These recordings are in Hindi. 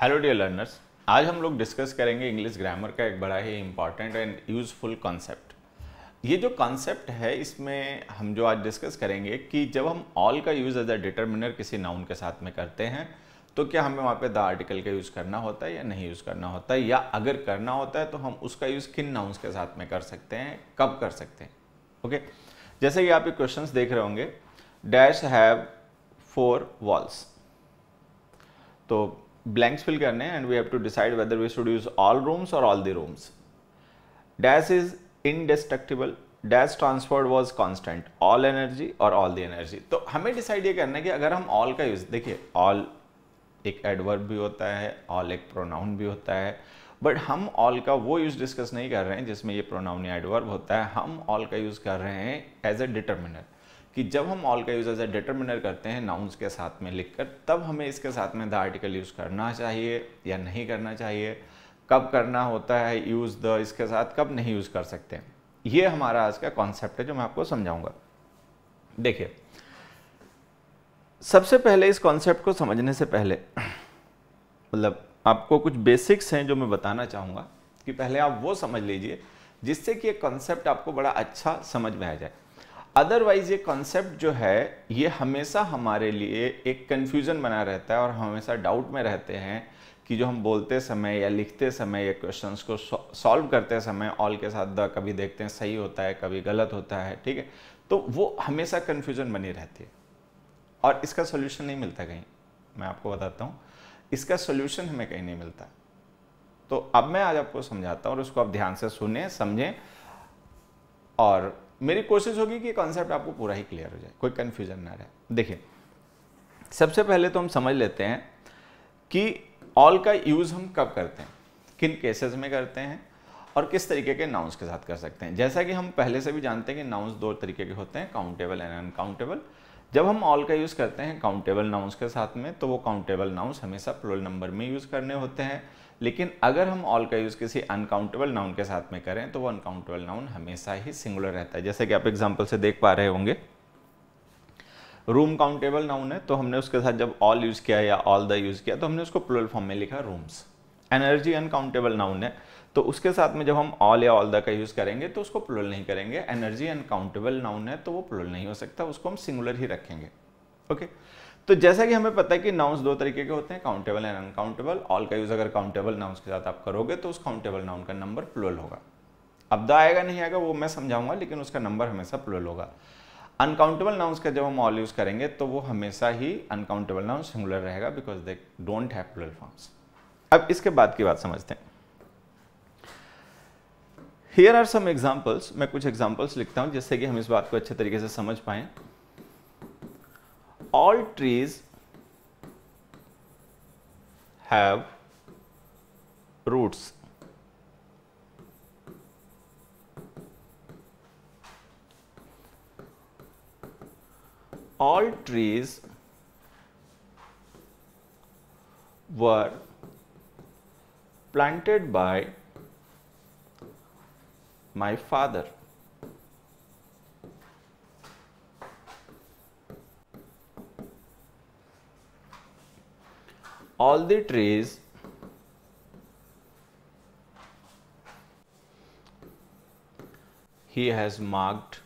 हेलो डियर लर्नर्स आज हम लोग डिस्कस करेंगे इंग्लिश ग्रामर का एक बड़ा ही इम्पॉर्टेंट एंड यूज़फुल कॉन्सेप्ट ये जो कॉन्सेप्ट है इसमें हम जो आज डिस्कस करेंगे कि जब हम ऑल का यूज़ एज अ डिटर्मिनर किसी नाउन के साथ में करते हैं तो क्या हमें वहाँ पे द आर्टिकल का यूज़ करना होता है या नहीं यूज़ करना होता है या अगर करना होता है तो हम उसका यूज़ किन नाउन्स के साथ में कर सकते हैं कब कर सकते हैं ओके okay? जैसे कि आप ये क्वेश्चन देख रहे होंगे डैश हैव फोर वॉल्स तो ब्लैंक्स फिल करने and we have to decide whether we should use all rooms और all the rooms dash is indestructible dash transferred was constant all energy और ऑल द एनर्जी तो हमें डिसाइड ये करना है कि अगर हम ऑल का यूज़ देखिए ऑल एक एडवर्ब भी होता है ऑल एक प्रोनाउन भी होता है बट हम ऑल का वो यूज़ डिस्कस नहीं कर रहे हैं जिसमें ये प्रोनाउन या एडवर्ब होता है हम ऑल का यूज़ कर रहे हैं एज ए डिटर्मिनर कि जब हम ऑल का यूज़ एज ए डिटर्मिनर करते हैं नाउन्स के साथ में लिखकर तब हमें इसके साथ में द आर्टिकल यूज़ करना चाहिए या नहीं करना चाहिए कब करना होता है यूज़ द इसके साथ कब नहीं यूज़ कर सकते ये हमारा आज का कॉन्सेप्ट है जो मैं आपको समझाऊंगा देखिए सबसे पहले इस कॉन्सेप्ट को समझने से पहले मतलब आपको कुछ बेसिक्स हैं जो मैं बताना चाहूँगा कि पहले आप वो समझ लीजिए जिससे कि ये कॉन्सेप्ट आपको बड़ा अच्छा समझ में आ जाए अदरवाइज ये कॉन्सेप्ट जो है ये हमेशा हमारे लिए एक कन्फ्यूज़न बना रहता है और हमेशा डाउट में रहते हैं कि जो हम बोलते समय या लिखते समय या क्वेश्चंस को सॉल्व करते समय ऑल के साथ द कभी देखते हैं सही होता है कभी गलत होता है ठीक है तो वो हमेशा कन्फ्यूज़न बनी रहती है और इसका सोल्यूशन नहीं मिलता कहीं मैं आपको बताता हूँ इसका सोल्यूशन हमें कहीं नहीं मिलता तो अब मैं आज आपको समझाता हूँ और उसको आप ध्यान से सुने समझें और मेरी कोशिश होगी कि कॉन्सेप्ट आपको पूरा ही क्लियर हो जाए कोई कन्फ्यूजन ना रहे देखिए सबसे पहले तो हम समझ लेते हैं कि ऑल का यूज़ हम कब करते हैं किन केसेस में करते हैं और किस तरीके के नाउंस के साथ कर सकते हैं जैसा कि हम पहले से भी जानते हैं कि नाउंस दो तरीके के होते हैं काउंटेबल एंड अनकाउंटेबल जब हम ऑल का यूज़ करते हैं काउंटेबल नाउंस के साथ में तो वो काउंटेबल नाउंस हमेशा प्लोल नंबर में यूज़ करने होते हैं लेकिन अगर हम ऑल का यूज़ किसी अनकाउंटेबल नाउन के साथ में करें तो वो अनकाउंटेबल नाउन हमेशा ही सिंगुलर रहता है जैसे कि आप एग्जाम्पल से देख पा रहे होंगे रूम काउंटेबल नाउन है तो हमने उसके साथ जब ऑल यूज़ किया या ऑल द यूज़ किया तो हमने उसको प्लुरल फॉर्म में लिखा रूम्स एनर्जी अनकाउंटेबल नाउन है तो उसके साथ में जब हम ऑल या ऑल द का यूज़ करेंगे तो उसको प्लुरल नहीं करेंगे एनर्जी अनकाउंटेबल नाउन है तो वो प्लुरल नहीं हो सकता उसको हम सिंगुलर ही रखेंगे ओके okay? तो जैसा कि हमें पता है कि नाउन्स दो तरीके के होते हैं काउंटेबल एंड अनकाउंटेबल ऑल का यूज़ अगर काउंटेबल नाउन्स के साथ आप करोगे तो उस काउंटेबल नाउन का नंबर प्लुअल होगा अब द आएगा नहीं आएगा वो मैं समझाऊंगा लेकिन उसका नंबर हमेशा प्लुअल होगा अनकाउंटेबल नाउन्स का जब हम ऑल यूज़ करेंगे तो वो हमेशा ही अनकाउंटेबल नाउन सिंगुलर रहेगा because they don't have plural forms अब इसके बाद की बात समझते हैं हियर आर सम एग्जाम्पल्स मैं कुछ एग्जाम्पल्स लिखता हूँ जिससे कि हम इस बात को अच्छे तरीके से समझ पाएं all trees have roots. All trees were planted by my father. all the trees he has marked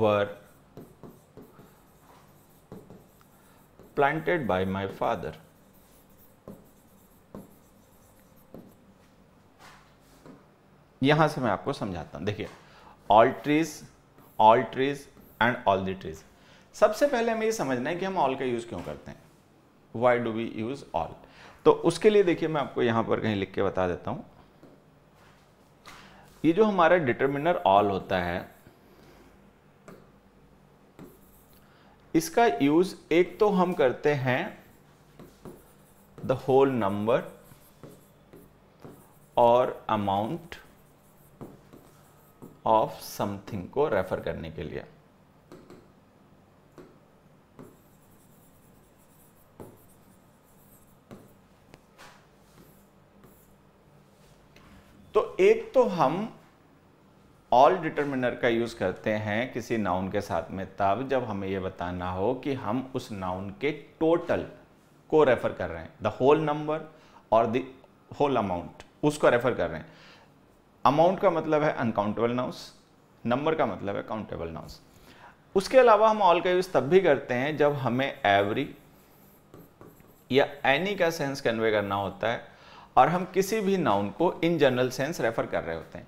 were planted by my father. यहां से मैं आपको समझाता हूं देखिए all trees all trees and all the trees सबसे पहले हमें ये समझना है कि हम ऑल का यूज़ क्यों करते हैं why do we use all तो उसके लिए देखिए मैं आपको यहाँ पर कहीं लिख के बता देता हूँ ये जो हमारा डिटर्मिनर ऑल होता है इसका यूज एक तो हम करते हैं द होल नंबर और अमाउंट ऑफ समथिंग को रेफर करने के लिए एक तो हम ऑल डिटर्मिनर का यूज़ करते हैं किसी नाउन के साथ में तब जब हमें यह बताना हो कि हम उस नाउन के टोटल को रेफ़र कर रहे हैं द होल नंबर और द होल अमाउंट उसको रेफ़र कर रहे हैं अमाउंट का मतलब है अनकाउंटेबल नाउस नंबर का मतलब है काउंटेबल नाउस उसके अलावा हम ऑल का यूज़ तब भी करते हैं जब हमें एवरी या एनी का सेंस कन्वे करना होता है और हम किसी भी नाउन को इन जनरल सेंस रेफर कर रहे होते हैं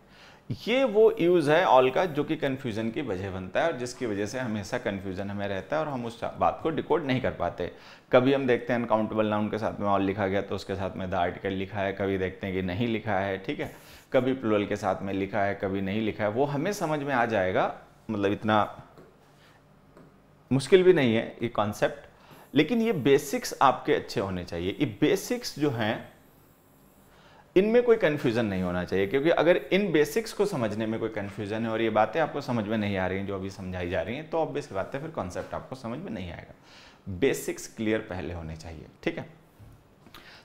ये वो यूज़ है ऑल का जो कि कन्फ्यूज़न की वजह बनता है और जिसकी वजह से हमेशा कन्फ्यूज़न हमें रहता है और हम उस बात को डिकोड नहीं कर पाते कभी हम देखते हैं अनकाउंटेबल नाउन के साथ में ऑल लिखा गया तो उसके साथ में द आर्टिकल लिखा है कभी देखते हैं कि नहीं लिखा है ठीक है कभी प्लुरल के साथ में लिखा है कभी नहीं लिखा है वो हमें समझ में आ जाएगा मतलब इतना मुश्किल भी नहीं है ये कॉन्सेप्ट लेकिन ये बेसिक्स आपके अच्छे होने चाहिए ये बेसिक्स जो हैं इनमें कोई कन्फ्यूज़न नहीं होना चाहिए क्योंकि अगर इन बेसिक्स को समझने में कोई कन्फ्यूज़न है और ये बातें आपको समझ में नहीं आ रही हैं जो अभी समझाई जा रही हैं तो ऑब्वियस बात है फिर कॉन्सेप्ट आपको समझ में नहीं आएगा बेसिक्स क्लियर पहले होने चाहिए ठीक है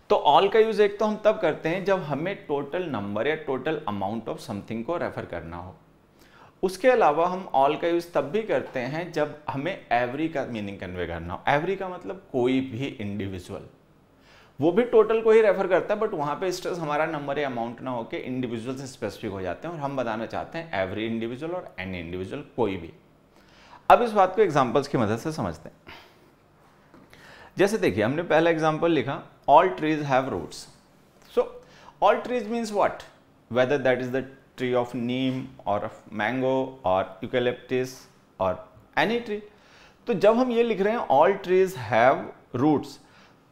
तो ऑल का यूज़ एक तो हम तब करते हैं जब हमें टोटल नंबर या टोटल अमाउंट ऑफ समथिंग को रेफर करना हो उसके अलावा हम ऑल का यूज़ तब भी करते हैं जब हमें एवरी का मीनिंग कन्वे करना हो एवरी का मतलब कोई भी इंडिविजुअल वो भी टोटल को ही रेफर करता है बट वहाँ पे स्ट्रेस हमारा नंबर या अमाउंट ना होकर इंडिविजुअल से स्पेसिफिक हो जाते हैं और हम बताना चाहते हैं एवरी इंडिविजुअल और एनी इंडिविजुअल कोई भी अब इस बात को एग्जाम्पल्स की मदद से समझते हैं जैसे देखिए हमने पहला एग्जाम्पल लिखा all trees have roots so all trees means what whether that is the tree of neem और ऑफ मैंगो और यूकेलेप्टिस और एनी ट्री तो जब हम ये लिख रहे हैं all trees have roots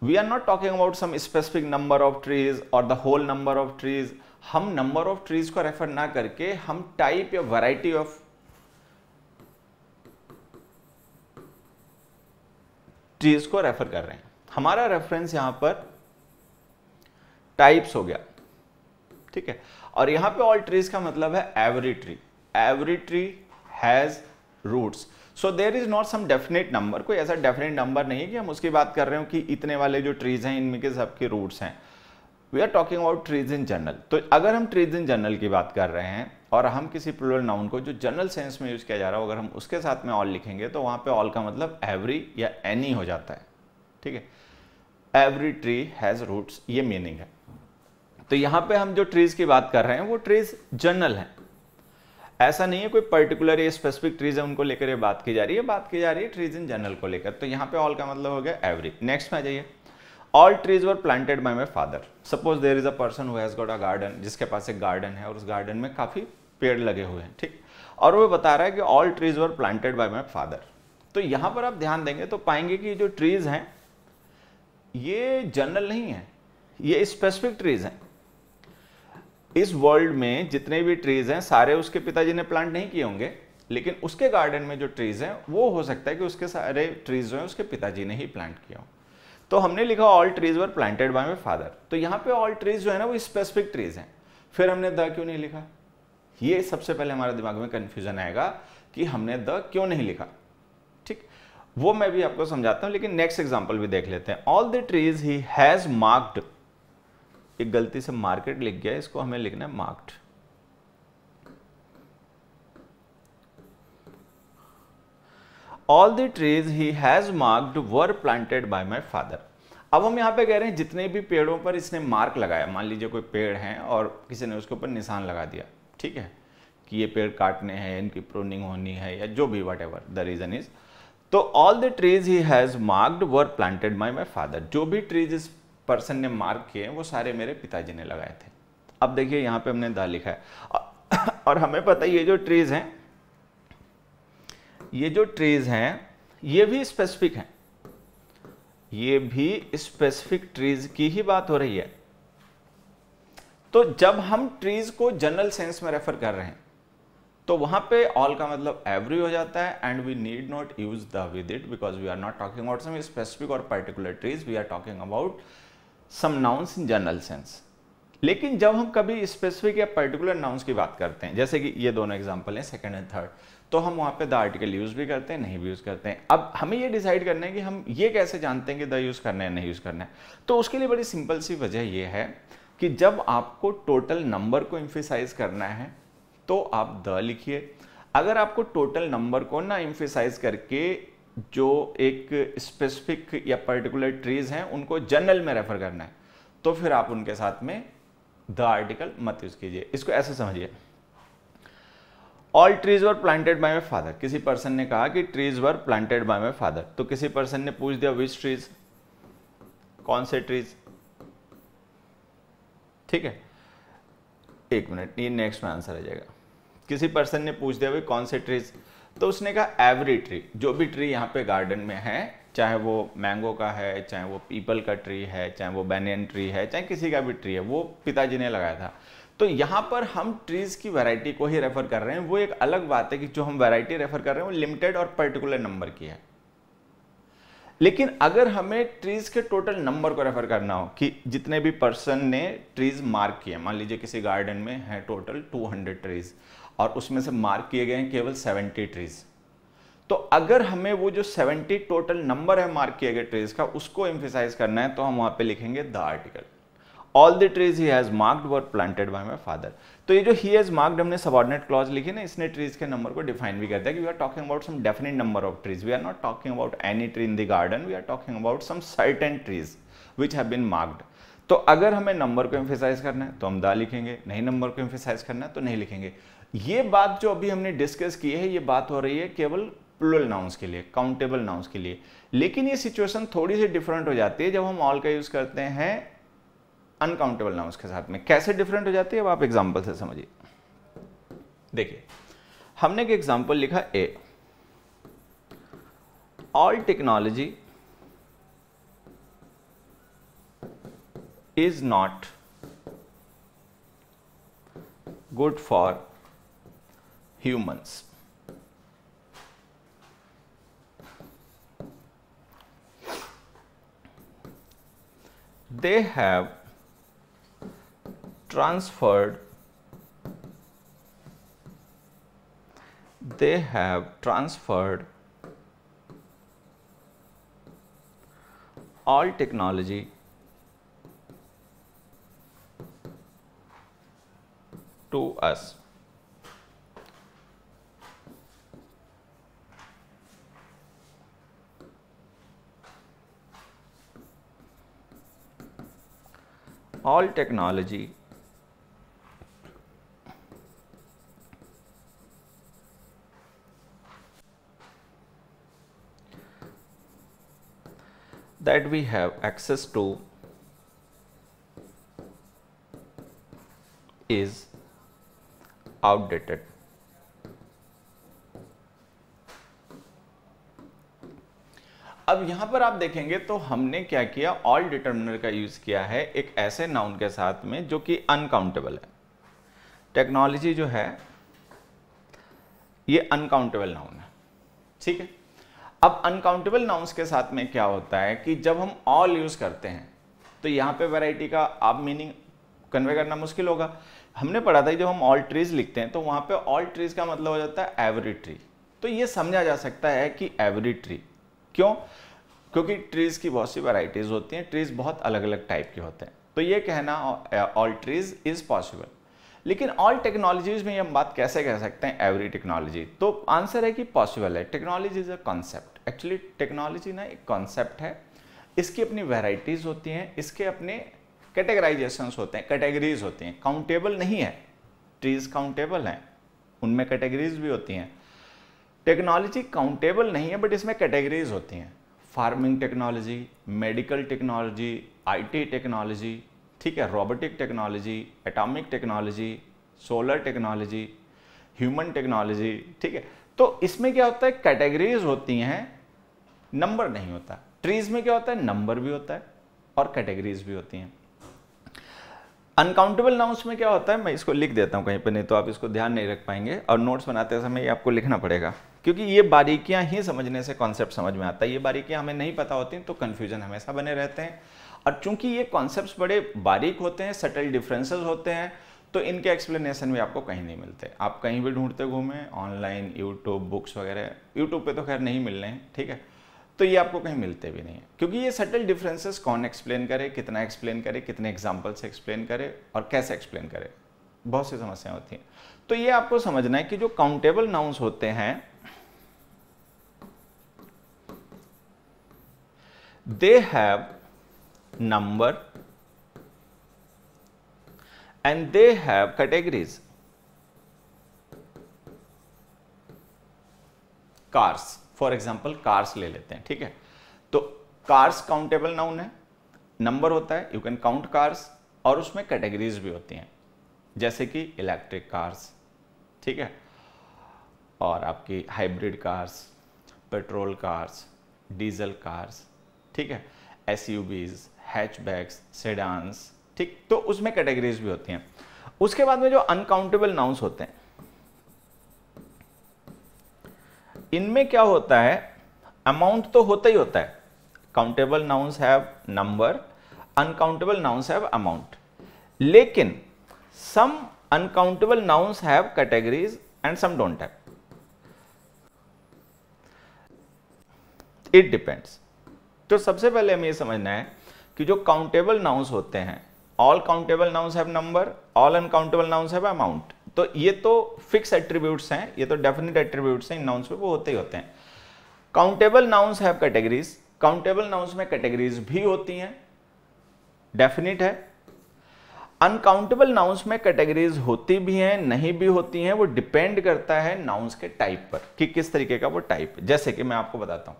we are not talking about some specific number of trees और the whole number of trees हम नंबर ऑफ ट्रीज को रेफर ना करके हम टाइप या वराइटी ऑफ ट्रीज को रेफर कर रहे हैं हमारा रेफरेंस यहां पर टाइप्स हो गया ठीक है और यहां पे ऑल ट्रीज का मतलब है every tree every tree has roots so there is not some definite number कोई ऐसा डेफिनेट नंबर नहीं है कि हम उसकी बात कर रहे हो कि इतने वाले जो ट्रीज़ हैं इनमें के सबके रूट्स हैं we are talking about trees in general तो अगर हम ट्रीज इन जनरल की बात कर रहे हैं और हम किसी प्लूरल नाउन को जो जनरल सेंस में यूज़ किया जा रहा हो अगर हम उसके साथ में ऑल लिखेंगे तो वहां पे ऑल का मतलब एवरी या एनी हो जाता है ठीक है एवरी ट्री हैज़ रूट्स ये मीनिंग है तो यहां पे हम जो ट्रीज़ की बात कर रहे हैं वो ट्रीज जनरल हैं ऐसा नहीं है कोई पर्टिकुलर ये स्पेसिफिक ट्रीज है उनको लेकर ये बात की जा रही है बात की जा रही है ट्रीज इन जनरल को लेकर तो यहाँ पे ऑल का मतलब हो गया एवरी नेक्स्ट में आ जाइए all trees were planted by my father suppose there is a person who has got a garden जिसके पास एक गार्डन है और उस गार्डन में काफ़ी पेड़ लगे हुए हैं ठीक और वो बता रहा है कि all trees were planted by my father तो यहाँ पर आप ध्यान देंगे तो पाएंगे कि जो ट्रीज हैं ये जनरल नहीं है ये स्पेसिफिक ट्रीज हैं इस वर्ल्ड में जितने भी ट्रीज हैं सारे उसके पिताजी ने प्लांट नहीं किए होंगे लेकिन उसके गार्डन में जो ट्रीज हैं वो हो सकता है कि उसके सारे ट्रीज जो हैं उसके पिताजी ने ही प्लांट किया हो तो हमने लिखा all trees were planted by my father तो यहाँ पे ऑल ट्रीज जो है ना वो स्पेसिफिक ट्रीज हैं फिर हमने द क्यों नहीं लिखा ये सबसे पहले हमारे दिमाग में कन्फ्यूजन आएगा कि हमने द क्यों नहीं लिखा ठीक वो मैं भी आपको समझाता हूँ लेकिन नेक्स्ट एग्जाम्पल भी देख लेते हैं all the trees he has marked एक गलती से मार्केट लिख गया इसको हमें लिखना है marked all the trees he has marked were planted by my father अब हम यहाँ पे कह रहे हैं जितने भी पेड़ों पर इसने मार्क लगाया मान लीजिए कोई पेड़ है और किसी ने उसके ऊपर निशान लगा दिया ठीक है कि ये पेड़ काटने हैं इनकी प्रोनिंग होनी है या जो भी whatever the reason is तो all the trees he has marked were planted by my father जो भी ट्रीज इस पर्सन ने मार्क किए हैं वो सारे मेरे पिताजी ने लगाए थे अब देखिए यहाँ पे हमने दा लिखा है और हमें पता है ये जो ट्रीज हैं ये जो ट्रीज हैं ये भी स्पेसिफिक हैं ये भी स्पेसिफिक ट्रीज की ही बात हो रही है तो जब हम ट्रीज को जनरल सेंस में रेफर कर रहे हैं तो वहां पे ऑल का मतलब एवरी हो जाता है and we need not use the with it because we are not talking about some specific और particular trees we are talking about some nouns in general sense लेकिन जब हम कभी स्पेसिफिक या पर्टिकुलर नाउंस की बात करते हैं जैसे कि ये दोनों एग्जाम्पल हैं सेकेंड एंड थर्ड तो हम वहाँ पे द आर्टिकल यूज़ भी करते हैं नहीं भी यूज़ करते हैं अब हमें ये डिसाइड करना है कि हम ये कैसे जानते हैं कि द यूज़ करना है नहीं यूज़ करना है तो उसके लिए बड़ी सिंपल सी वजह यह है कि जब आपको टोटल नंबर को इम्फिसाइज करना है तो आप द लिखिए अगर आपको टोटल नंबर को ना इम्फिसाइज करके जो एक स्पेसिफिक या पर्टिकुलर ट्रीज हैं उनको जनरल में रेफर करना है तो फिर आप उनके साथ में द आर्टिकल मत यूज कीजिए इसको ऐसे समझिए all trees were planted by my father किसी पर्सन ने कहा कि trees were planted by my father तो किसी पर्सन ने पूछ दिया विच ट्रीज कौन से ट्रीज ठीक है एक मिनट ये नेक्स्ट में आंसर आ जाएगा किसी पर्सन ने पूछ दिया भाई कौन से ट्रीज तो उसने कहा एवरी ट्री जो भी ट्री यहाँ पे गार्डन में है चाहे वो मैंगो का है चाहे वो पीपल का ट्री है चाहे वो बैनियन ट्री है चाहे किसी का भी ट्री है वो पिताजी ने लगाया था तो यहाँ पर हम ट्रीज़ की वैरायटी को ही रेफ़र कर रहे हैं वो एक अलग बात है कि जो हम वैरायटी रेफ़र कर रहे हैं वो लिमिटेड और पर्टिकुलर नंबर की है लेकिन अगर हमें ट्रीज के टोटल नंबर को रेफर करना हो कि जितने भी पर्सन ने ट्रीज मार्क किए मान लीजिए किसी गार्डन में है टोटल 200 ट्रीज और उसमें से मार्क किए गए हैं केवल 70 ट्रीज तो अगर हमें वो जो 70 टोटल नंबर है मार्क किए गए ट्रीज का उसको एम्फिसाइज करना है तो हम वहां पे लिखेंगे the article all the trees he has marked were planted by my father तो ये जो ही हैज़ मार्क्ड हमने सबॉर्डिनेट क्लॉज लिखी ना इसने ट्रीज के नंबर को डिफाइन भी कर दिया कि we are talking about some definite number of trees we are not talking about any tree in the garden we are talking about some certain trees which have been marked तो अगर हमें नंबर को एम्फेसाइज करना है तो हम दा लिखेंगे नहीं नंबर को एम्फेसाइज करना है तो नहीं लिखेंगे ये बात जो अभी हमने डिस्कस की है ये बात हो रही है केवल प्लुरल नाउंस के लिए काउंटेबल नाउंस के लिए लेकिन ये सिचुएशन थोड़ी सी डिफरेंट हो जाती है जब हम ऑल का यूज़ करते हैं अनकाउंटेबल नाउंस के साथ में कैसे डिफरेंट हो जाती है अब आप एग्जाम्पल से समझिए देखिए हमने एक एग्जाम्पल लिखा A all technology is not good for humans. They have transferred they have transferred all technology to us. all technology that we have access to is outdated. अब यहां पर आप देखेंगे तो हमने क्या किया ऑल डिटर्मिनर का यूज़ किया है एक ऐसे नाउन के साथ में जो कि अनकाउंटेबल है टेक्नोलॉजी जो है ये अनकाउंटेबल नाउन है ठीक है अब अनकाउंटेबल नाउन्स के साथ में क्या होता है कि जब हम ऑल यूज़ करते हैं तो यहां पे वैरायटी का आप मीनिंग कन्वे करना मुश्किल होगा हमने पढ़ा था जब हम ऑल ट्रीज़ लिखते हैं तो वहां पे ऑल ट्रीज़ का मतलब हो जाता है एवरी ट्री तो ये समझा जा सकता है कि एवरी ट्री क्यों क्योंकि ट्रीज़ की बहुत सी वैरायटीज़ होती हैं ट्रीज़ बहुत अलग अलग टाइप के होते हैं तो ये कहना ऑल ट्रीज़ इज़ पॉसिबल लेकिन ऑल टेक्नोलॉजीज़ में हम बात कैसे कह सकते हैं एवरी टेक्नोलॉजी तो आंसर है कि पॉसिबल है technology is a concept actually technology ना एक कॉन्सेप्ट है इसकी अपनी वेराइटीज़ होती हैं इसके अपने कैटेगराइजेशन होते हैं कैटेगरीज होती हैं काउंटेबल नहीं है ट्रीज़ काउंटेबल हैं उनमें कैटेगरीज भी होती हैं टेक्नोलॉजी काउंटेबल नहीं है बट इसमें कैटेगरीज होती हैं farming technology medical technology IT technology ठीक है robotic technology atomic technology solar technology human technology ठीक है तो इसमें क्या होता है कैटेगरीज होती हैं नंबर नहीं होता ट्रीज में क्या होता है नंबर भी होता है और कैटेगरीज भी होती हैं अनकाउंटेबल नाउंस में क्या होता है मैं इसको लिख देता हूँ कहीं पर नहीं तो आप इसको ध्यान नहीं रख पाएंगे और नोट्स बनाते समय आपको लिखना पड़ेगा क्योंकि ये बारीकियां ही समझने से कॉन्सेप्ट समझ में आता है ये बारीकियां हमें नहीं पता होती तो कन्फ्यूजन हमेशा बने रहते हैं और चूंकि ये कॉन्सेप्ट बड़े बारीक होते हैं सटल डिफ्रेंसेज होते हैं तो इनके एक्सप्लेनेशन भी आपको कहीं नहीं मिलते आप कहीं भी ढूंढते घूमें ऑनलाइन यूट्यूब बुक्स वगैरह यूट्यूब पे तो खैर नहीं मिल रहे हैं ठीक है तो ये आपको कहीं मिलते भी नहीं है क्योंकि ये सटल डिफरेंसेस कौन एक्सप्लेन करे कितना एक्सप्लेन करे कितने एग्जाम्पल से एक्सप्लेन करे और कैसे एक्सप्लेन करे बहुत सी समस्याएं होती हैं तो ये आपको समझना है कि जो काउंटेबल नाउन्स होते हैं they have number and they have categories cars for example cars ले लेते हैं ठीक है तो कार्स काउंटेबल नाउन है नंबर होता है यू कैन काउंट कार्स और उसमें कैटेगरीज भी होती हैं जैसे कि इलेक्ट्रिक कार्स ठीक है और आपकी hybrid cars petrol cars diesel cars ठीक है S U Vs hatchbacks sedans ठीक तो उसमें कैटेगरीज भी होती हैं उसके बाद में जो अनकाउंटेबल नाउंस होते हैं इनमें क्या होता है अमाउंट तो होता ही होता है countable nouns have number uncountable nouns have amount लेकिन some uncountable nouns have categories and some don't have it depends तो सबसे पहले हमें यह समझना है कि जो काउंटेबल नाउंस होते हैं all countable nouns have number all uncountable nouns have amount तो ये तो फिक्स एट्रीब्यूट्स हैं ये तो डेफिनेट एट्रीब्यूट्स हैं इन नाउंस में वो होते ही होते हैं countable nouns have categories countable nouns में कैटेगरीज भी होती हैं डेफिनेट है अनकाउंटेबल नाउंस में कैटेगरीज होती भी हैं नहीं भी होती हैं वो डिपेंड करता है नाउंस के टाइप पर कि किस तरीके का वो टाइप जैसे कि मैं आपको बताता हूं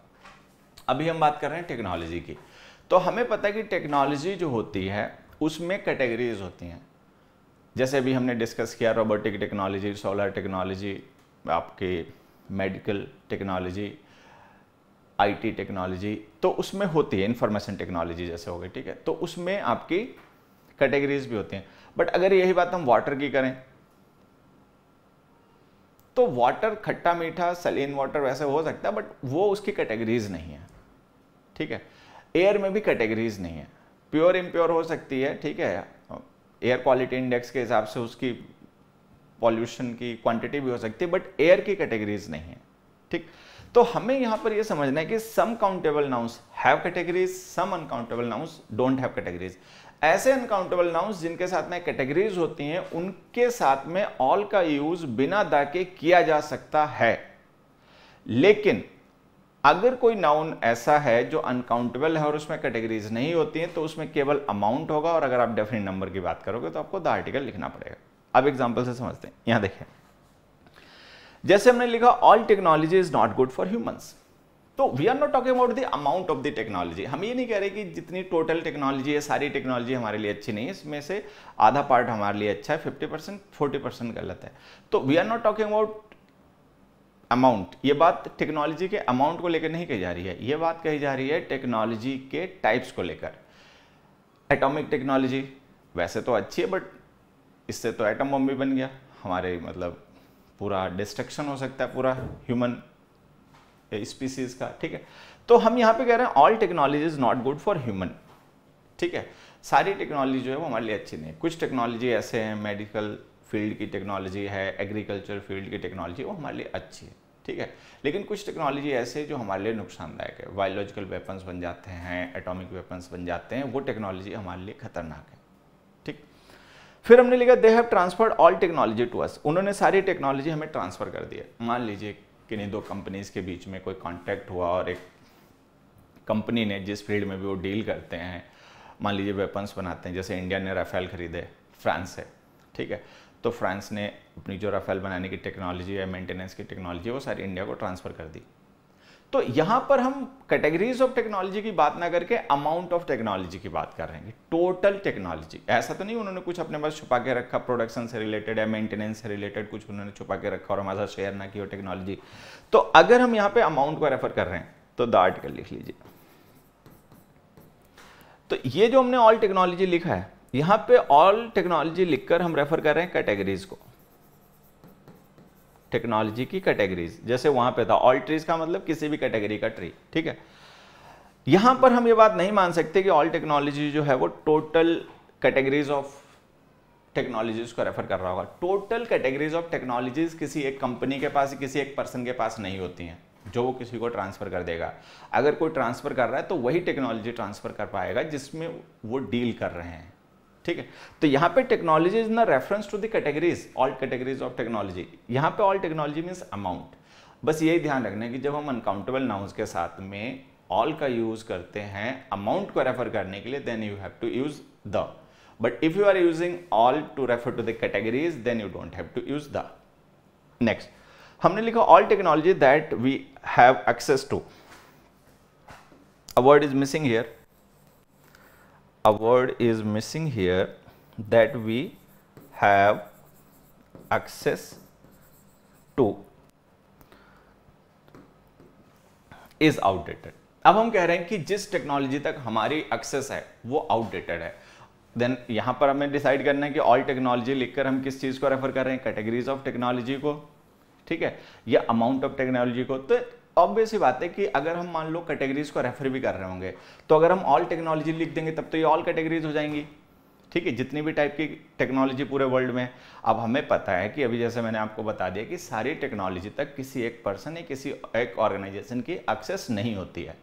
अभी हम बात कर रहे हैं टेक्नोलॉजी की तो हमें पता है कि टेक्नोलॉजी जो होती है उसमें कैटेगरीज होती हैं जैसे अभी हमने डिस्कस किया रोबोटिक टेक्नोलॉजी सोलर टेक्नोलॉजी आपके मेडिकल टेक्नोलॉजी आईटी टेक्नोलॉजी तो उसमें होती है इंफॉर्मेशन टेक्नोलॉजी जैसे हो गई ठीक है तो उसमें आपकी कैटेगरीज भी होती हैं बट अगर यही बात हम वाटर की करें तो वाटर खट्टा मीठा सलीन वाटर वैसे हो सकता है बट वो उसकी कैटेगरीज नहीं है ठीक है एयर में भी कैटेगरीज नहीं है प्योर इम्प्योर हो सकती है ठीक है एयर क्वालिटी इंडेक्स के हिसाब से उसकी पॉल्यूशन की क्वांटिटी भी हो सकती है बट एयर की कैटेगरीज नहीं है ठीक तो हमें यहाँ पर यह समझना है कि some countable nouns have categories some uncountable nouns don't have categories ऐसे अनकाउंटेबल नाउंस जिनके साथ में कैटेगरीज होती हैं उनके साथ में ऑल का यूज बिना दा के किया जा सकता है लेकिन अगर कोई नाउन ऐसा है जो अनकाउंटेबल है और उसमें कैटेगरीज नहीं होती हैं तो उसमें केवल अमाउंट होगा और अगर आप डेफिनेट नंबर की बात करोगे तो आपको द आर्टिकल लिखना पड़ेगा अब एग्जाम्पल से समझते हैं यहां देखिए जैसे हमने लिखा all technology is not good for humans तो we are not talking about the amount of the technology हम ये नहीं कह रहे कि जितनी टोटल टेक्नोलॉजी है सारी टेक्नोलॉजी हमारे लिए अच्छी नहीं है इसमें से आधा पार्ट हमारे लिए अच्छा है फिफ्टी परसेंट फोर्टी परसेंट गलत है तो we are not talking about amount ये बात टेक्नोलॉजी के अमाउंट को लेकर नहीं कही जा रही है ये बात कही जा रही है टेक्नोलॉजी के टाइप्स को लेकर एटॉमिक टेक्नोलॉजी वैसे तो अच्छी है बट इससे तो एटम बम भी बन गया हमारे मतलब पूरा डिस्ट्रक्शन हो सकता है पूरा ह्यूमन स्पीसीज का ठीक है तो हम यहाँ पे कह रहे हैं all technology is not good for human ठीक है सारी टेक्नोलॉजी जो है वो हमारे लिए अच्छी नहीं है कुछ टेक्नोलॉजी ऐसे हैं मेडिकल फील्ड की टेक्नोलॉजी है एग्रीकल्चर फील्ड की टेक्नोलॉजी वो हमारे लिए अच्छी है ठीक है लेकिन कुछ टेक्नोलॉजी ऐसे जो हमारे लिए नुकसानदायक है बायोलॉजिकल वेपन्स बन जाते हैं एटॉमिक वेपन्स बन जाते हैं वो टेक्नोलॉजी हमारे लिए खतरनाक है ठीक फिर हमने लिखा they have transferred all technology to us उन्होंने सारी टेक्नोलॉजी हमें ट्रांसफ़र कर दी है मान लीजिए किन्हीं दो कंपनीज़ के बीच में कोई कॉन्ट्रैक्ट हुआ और एक कंपनी ने जिस फील्ड में भी वो डील करते हैं मान लीजिए वेपन्स बनाते हैं जैसे इंडिया ने राफेल खरीदे फ्रांस से ठीक है तो फ्रांस ने अपनी जो रफेल बनाने की टेक्नोलॉजी है मेंटेनेंस की टेक्नोलॉजी वो सारी इंडिया को ट्रांसफ़र कर दी तो यहां पर हम कैटेगरीज ऑफ टेक्नोलॉजी की बात ना करके अमाउंट ऑफ टेक्नोलॉजी की बात कर रहे हैं टोटल टेक्नोलॉजी ऐसा तो नहीं उन्होंने कुछ अपने पास छुपा के रखा प्रोडक्शन से रिलेटेड या मेंटेनेंस से रिलेटेड कुछ उन्होंने छुपा के रखा और हमारे साथ शेयर ना किया टेक्नोलॉजी तो अगर हम यहां पर अमाउंट को रेफर कर रहे हैं तो द आर्टिकल लिख लीजिए तो ये जो हमने ऑल टेक्नोलॉजी लिखा है यहां पे ऑल टेक्नोलॉजी लिखकर हम रेफर कर रहे हैं कैटेगरीज को टेक्नोलॉजी की कैटेगरीज जैसे वहां पे था ऑल ट्रीज का मतलब किसी भी कैटेगरी का ट्री ठीक है यहां पर हम ये बात नहीं मान सकते कि ऑल टेक्नोलॉजी जो है वो टोटल कैटेगरीज ऑफ टेक्नोलॉजीज को रेफर कर रहा होगा टोटल कैटेगरीज ऑफ टेक्नोलॉजीज किसी एक कंपनी के पास किसी एक पर्सन के पास नहीं होती हैं जो वो किसी को ट्रांसफ़र कर देगा अगर कोई ट्रांसफ़र कर रहा है तो वही टेक्नोलॉजी ट्रांसफ़र कर पाएगा जिसमें वो डील कर रहे हैं ठीक है तो यहां पे टेक्नोलॉजी इज ना reference to categories all categories of technology यहां पे ऑल टेक्नोलॉजी मीन्स अमाउंट बस यही ध्यान रखना है कि जब हम अनकाउंटेबल नाउंस के साथ में ऑल का यूज करते हैं अमाउंट को रेफर करने के लिए then you have to use the but if you are using all to refer to the categories then you don't have to use the next हमने लिखा all technology that we have access to a word is missing here a word is missing here that we have access to is outdated अब हम कह रहे हैं कि जिस टेक्नोलॉजी तक हमारी एक्सेस है वो आउटडेटेड है देन यहां पर हमें डिसाइड करना है कि ऑल टेक्नोलॉजी लिखकर हम किस चीज़ को रेफर कर रहे हैं कैटेगरीज ऑफ टेक्नोलॉजी को ठीक है या अमाउंट ऑफ टेक्नोलॉजी को तो ऑब्वियस ही बात है कि अगर हम मान लो कैटेगरीज को रेफर भी कर रहे होंगे तो अगर हम ऑल टेक्नोलॉजी लिख देंगे तब तो ये ऑल कैटेगरीज हो जाएंगी ठीक है जितनी भी टाइप की टेक्नोलॉजी पूरे वर्ल्ड में अब हमें पता है कि अभी जैसे मैंने आपको बता दिया कि सारी टेक्नोलॉजी तक किसी एक पर्सन या किसी एक ऑर्गेनाइजेशन की एक्सेस नहीं होती है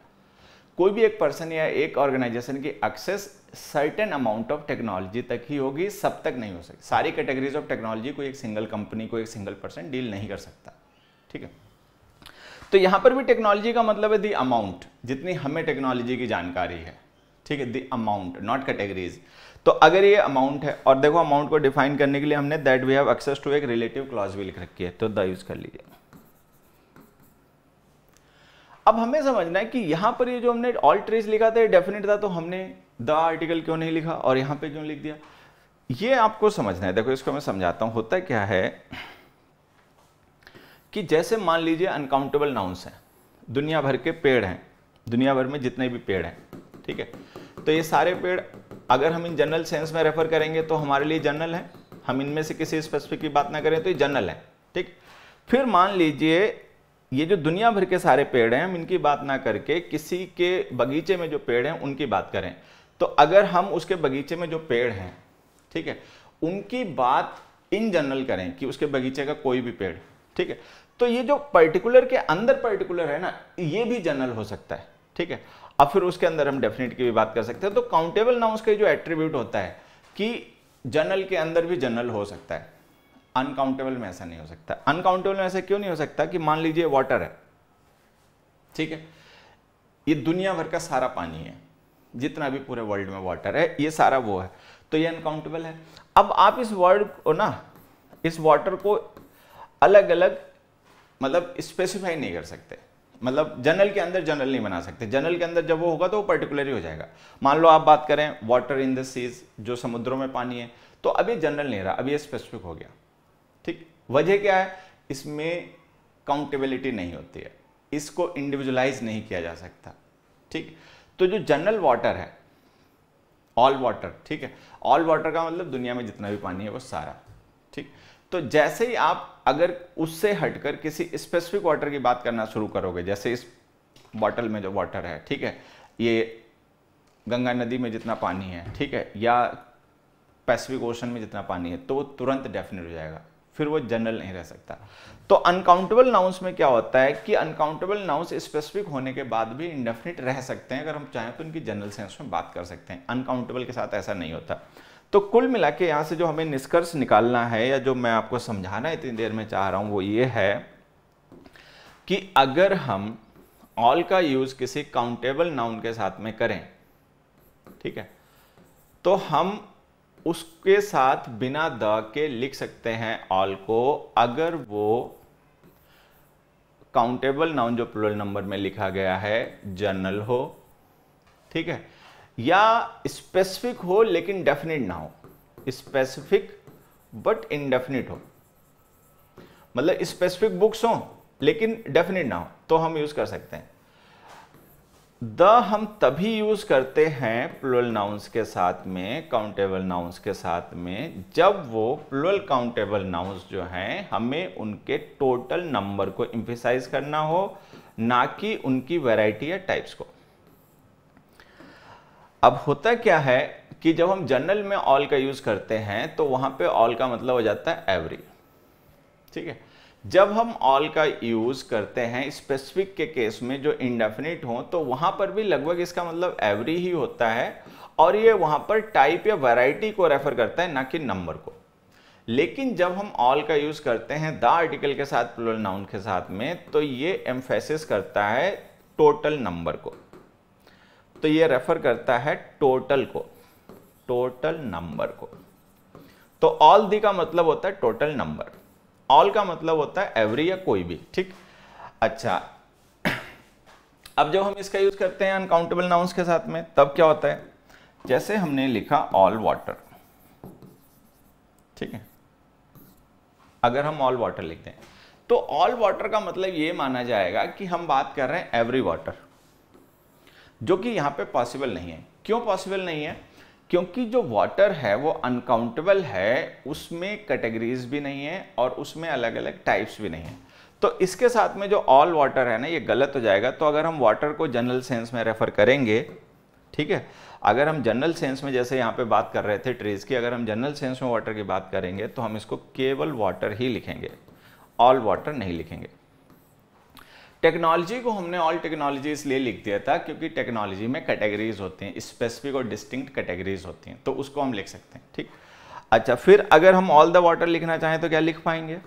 कोई भी एक पर्सन या एक ऑर्गेनाइजेशन की access certain amount of technology तक ही होगी सब तक नहीं हो सकती सारी कैटेगरीज ऑफ टेक्नोलॉजी कोई एक सिंगल कंपनी कोई एक सिंगल पर्सन डील नहीं कर सकता ठीक है तो यहां पर भी टेक्नोलॉजी का मतलब है दी अमाउंट जितनी हमें टेक्नोलॉजी की जानकारी है ठीक है दी अमाउंट नॉट कैटेगरीज तो अगर ये अमाउंट है और देखो अमाउंट को डिफाइन करने के लिए हमने that we have access to एक रिलेटिव क्लॉज भी लिख रखी है तो द यूज कर लीजिए अब हमें समझना है कि यहां पर ये जो हमने ऑल ट्रेस लिखा था डेफिनेट था तो हमने द आर्टिकल क्यों नहीं लिखा और यहां पे क्यों लिख दिया ये आपको समझना है देखो इसको मैं समझाता हूं होता क्या है कि जैसे मान लीजिए अनकाउंटेबल नाउंस हैं दुनिया भर के पेड़ हैं दुनिया भर में जितने भी पेड़ हैं ठीक है तो ये सारे पेड़ अगर हम इन जनरल सेंस में रेफर करेंगे तो हमारे लिए जनरल है हम इनमें से किसी स्पेसिफिक की बात ना करें तो ये जनरल है ठीक फिर मान लीजिए ये जो दुनिया भर के सारे पेड़ हैं हम इनकी बात ना करके किसी के बगीचे में जो पेड़ हैं उनकी बात करें तो अगर हम उसके बगीचे में जो पेड़ हैं ठीक है उनकी बात इन जनरल करें कि उसके बगीचे का कोई भी पेड़ ठीक है तो ये जो पर्टिकुलर के अंदर पर्टिकुलर है ना ये भी जनरल हो सकता है ठीक है अब फिर उसके अंदर हम डेफिनेट की भी बात कर सकते हैं तो काउंटेबल नाउंस का जो एट्रीब्यूट होता है कि जनरल के अंदर भी जनरल हो सकता है अनकाउंटेबल में ऐसा नहीं हो सकता अनकाउंटेबल में ऐसा क्यों नहीं हो सकता कि मान लीजिए वाटर है ठीक है ये दुनिया भर का सारा पानी है जितना भी पूरे वर्ल्ड में वाटर है ये सारा वो है तो ये अनकाउंटेबल है अब आप इस वर्ड को ना इस वाटर को अलग अलग मतलब स्पेसिफाई नहीं कर सकते मतलब जनरल के अंदर जनरल नहीं बना सकते जनरल के अंदर जब वो होगा तो वो पर्टिकुलर ही हो जाएगा मान लो आप बात करें वाटर इन द सीज जो समुद्रों में पानी है तो अभी जनरल नहीं रहा अभी ये स्पेसिफिक हो गया ठीक वजह क्या है इसमें काउंटेबिलिटी नहीं होती है इसको इंडिविजुअलाइज नहीं किया जा सकता ठीक तो जो जनरल वाटर है ऑल वाटर ठीक है ऑल वाटर का मतलब दुनिया में जितना भी पानी है वो सारा ठीक तो जैसे ही आप अगर उससे हटकर किसी स्पेसिफिक वाटर की बात करना शुरू करोगे जैसे इस बॉटल में जो वाटर है ठीक है ये गंगा नदी में जितना पानी है ठीक है या पैसिफिक ओशन में जितना पानी है तो वो तुरंत डेफिनेट हो जाएगा फिर वो जनरल नहीं रह सकता तो अनकाउंटेबल नाउंस में क्या होता है कि अनकाउंटेबल नाउंस स्पेसिफिक होने के बाद भी इंडेफिनिट रह सकते हैं अगर हम चाहें तो इनकी जनरल सेंस में बात कर सकते हैं अनकाउंटेबल के साथ ऐसा नहीं होता तो कुल मिला के यहाँ से जो हमें निष्कर्ष निकालना है या जो मैं आपको समझाना इतनी देर में चाह रहा हूँ वो ये है कि अगर हम ऑल का यूज़ किसी काउंटेबल नाउन के साथ में करें ठीक है तो हम उसके साथ बिना द के लिख सकते हैं ऑल को अगर वो काउंटेबल नाउन जो प्लूरल नंबर में लिखा गया है जनरल हो ठीक है या स्पेसिफिक हो लेकिन डेफिनेट ना हो स्पेसिफिक बट इनडेफिनिट हो मतलब स्पेसिफिक बुक्स हो लेकिन डेफिनेट ना हो तो हम यूज कर सकते हैं द हम तभी यूज करते हैं प्लुअल नाउंस के साथ में काउंटेबल नाउन्स के साथ में जब वो प्लुअल काउंटेबल नाउन्स जो हैं हमें उनके टोटल नंबर को इम्फिसाइज करना हो ना कि उनकी वैरायटी या टाइप्स को अब होता क्या है कि जब हम जनरल में ऑल का यूज़ करते हैं तो वहाँ पे ऑल का मतलब हो जाता है एवरी ठीक है जब हम ऑल का यूज़ करते हैं स्पेसिफिक के केस में जो इंडेफिनिट हो तो वहाँ पर भी लगभग इसका मतलब एवरी ही होता है और ये वहाँ पर टाइप या वैरायटी को रेफर करता है ना कि नंबर को लेकिन जब हम ऑल का यूज़ करते हैं द आर्टिकल के साथ प्लोल नाउन के साथ में तो ये एम्फेसिस करता है टोटल नंबर को तो ये रेफर करता है टोटल को टोटल नंबर को तो ऑल दी का मतलब होता है टोटल नंबर ऑल का मतलब होता है एवरी या कोई भी ठीक अच्छा अब जब हम इसका यूज करते हैं अनकाउंटेबल नाउंस के साथ में तब क्या होता है जैसे हमने लिखा ऑल वाटर ठीक है अगर हम ऑल वाटर लिखते हैं तो ऑल वाटर का मतलब यह माना जाएगा कि हम बात कर रहे हैं एवरी वाटर जो कि यहाँ पे पॉसिबल नहीं है क्यों पॉसिबल नहीं है क्योंकि जो वाटर है वो अनकाउंटेबल है उसमें कैटेगरीज भी नहीं है और उसमें अलग अलग टाइप्स भी नहीं है तो इसके साथ में जो ऑल वाटर है ना ये गलत हो जाएगा तो अगर हम वाटर को जनरल सेंस में रेफर करेंगे ठीक है अगर हम जनरल सेंस में जैसे यहाँ पे बात कर रहे थे ट्रीज की अगर हम जनरल सेंस में वाटर की बात करेंगे तो हम इसको केवल वाटर ही लिखेंगे ऑल वाटर नहीं लिखेंगे टेक्नोलॉजी को हमने ऑल टेक्नोलॉजी इसलिए लिख दिया था क्योंकि टेक्नोलॉजी में कैटेगरीज होती हैं स्पेसिफिक और डिस्टिंक्ट कैटेगरीज होती हैं तो उसको हम लिख सकते हैं ठीक अच्छा फिर अगर हम ऑल द वाटर लिखना चाहें तो क्या लिख पाएंगे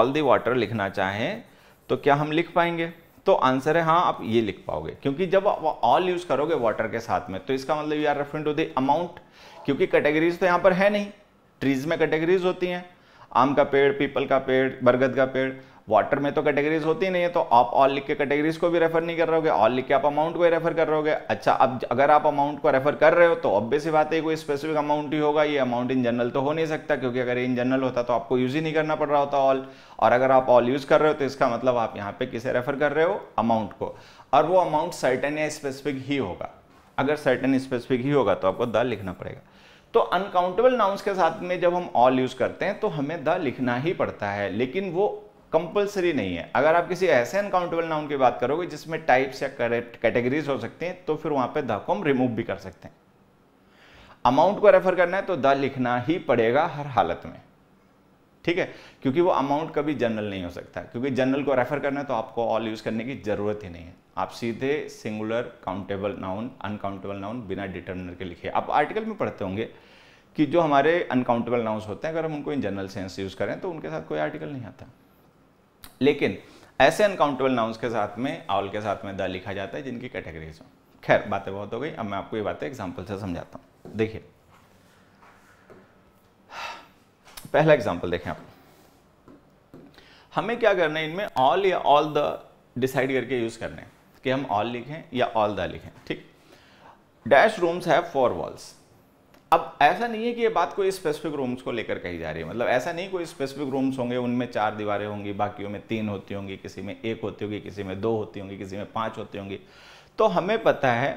ऑल द वाटर लिखना चाहें तो क्या हम लिख पाएंगे तो आंसर है हाँ आप ये लिख पाओगे क्योंकि जब ऑल यूज़ करोगे वाटर के साथ में तो इसका मतलब you are referring to the amount क्योंकि कैटेगरीज तो यहाँ पर है नहीं ट्रीज में कैटेगरीज होती हैं आम का पेड़ पीपल का पेड़ बरगद का पेड़ वाटर में तो कैटेगरीज होती नहीं है तो आप ऑल लिख के कैटेगरीज को भी रेफर नहीं कर रहोगे ऑल लिख के आप अमाउंट को ही रेफर कर रहोगे अच्छा अब अगर आप अमाउंट को रेफर कर रहे हो तो ऑब्वियस ही बात है कोई स्पेसिफिक अमाउंट ही होगा ये अमाउंट इन जनरल तो हो नहीं सकता क्योंकि अगर इन जनरल होता तो आपको यूज ही नहीं करना पड़ रहा होता ऑल और अगर आप ऑल यूज कर रहे हो तो इसका मतलब आप यहाँ पे किसे रेफर कर रहे हो अमाउंट को और वो अमाउंट सर्टन या स्पेसिफिक ही होगा अगर सर्टन स्पेसिफिक ही होगा तो आपको द लिखना पड़ेगा तो अनकाउंटेबल नाउंस के साथ में जब हम ऑल यूज करते हैं तो हमें द लिखना ही पड़ता है लेकिन वो कंपलसरी नहीं है अगर आप किसी ऐसे अनकाउंटेबल नाउन की बात करोगे जिसमें टाइप्स या कैटेगरीज हो सकती हैं तो फिर वहां पे द को हम रिमूव भी कर सकते हैं अमाउंट को रेफर करना है तो द लिखना ही पड़ेगा हर हालत में ठीक है क्योंकि वो अमाउंट कभी जनरल नहीं हो सकता क्योंकि जनरल को रेफर करना है तो आपको ऑल यूज करने की जरूरत ही नहीं है आप सीधे singular countable noun uncountable noun बिना डिटर्मिनर के लिखिए आप आर्टिकल में पढ़ते होंगे कि जो हमारे अनकाउंटेबल नाउन्स होते हैं अगर हम उनको इन जनरल सेंस यूज़ करें तो उनके साथ कोई आर्टिकल नहीं आता लेकिन ऐसे अनकाउंटेबल नाउंस के साथ में आउल के साथ में द लिखा जाता है जिनकी कैटेगरीज हों खैर बातें बहुत हो गई अब मैं आपको ये बातें एग्जाम्पल से समझाता हूँ देखिए पहला एग्जाम्पल देखें आप हमें क्या करना है इनमें ऑल या ऑल द डिसाइड करके यूज़ करने हैं कि हम ऑल लिखें या ऑल द लिखें ठीक dash rooms have four walls अब ऐसा नहीं है कि ये बात कोई स्पेसिफिक रूम्स को लेकर कही जा रही है मतलब ऐसा नहीं कोई स्पेसिफिक रूम्स होंगे उनमें चार दीवारें होंगी बाकियों में तीन होती होंगी किसी में एक होती होगी किसी में दो होती होंगी किसी में पांच होती होंगी तो हमें पता है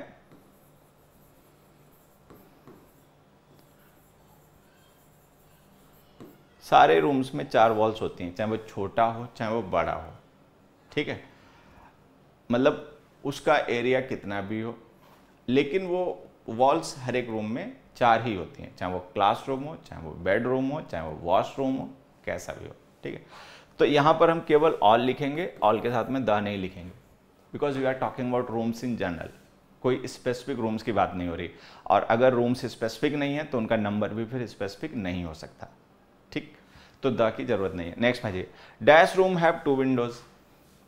सारे रूम्स में चार वॉल्स होती हैं चाहे वो छोटा हो चाहे वो बड़ा हो ठीक है मतलब उसका एरिया कितना भी हो लेकिन वो वॉल्स हर एक रूम में चार ही होती हैं चाहे वो क्लासरूम हो चाहे वो बेडरूम हो चाहे वो वॉशरूम हो कैसा भी हो ठीक है तो यहाँ पर हम केवल ऑल लिखेंगे ऑल के साथ में द नहीं लिखेंगे because we are talking about rooms in general कोई स्पेसिफिक रूम्स की बात नहीं हो रही और अगर रूम्स स्पेसिफिक नहीं है तो उनका नंबर भी फिर स्पेसिफिक नहीं हो सकता ठीक तो द की जरूरत नहीं है नेक्स्ट भाजिए dash room have two windows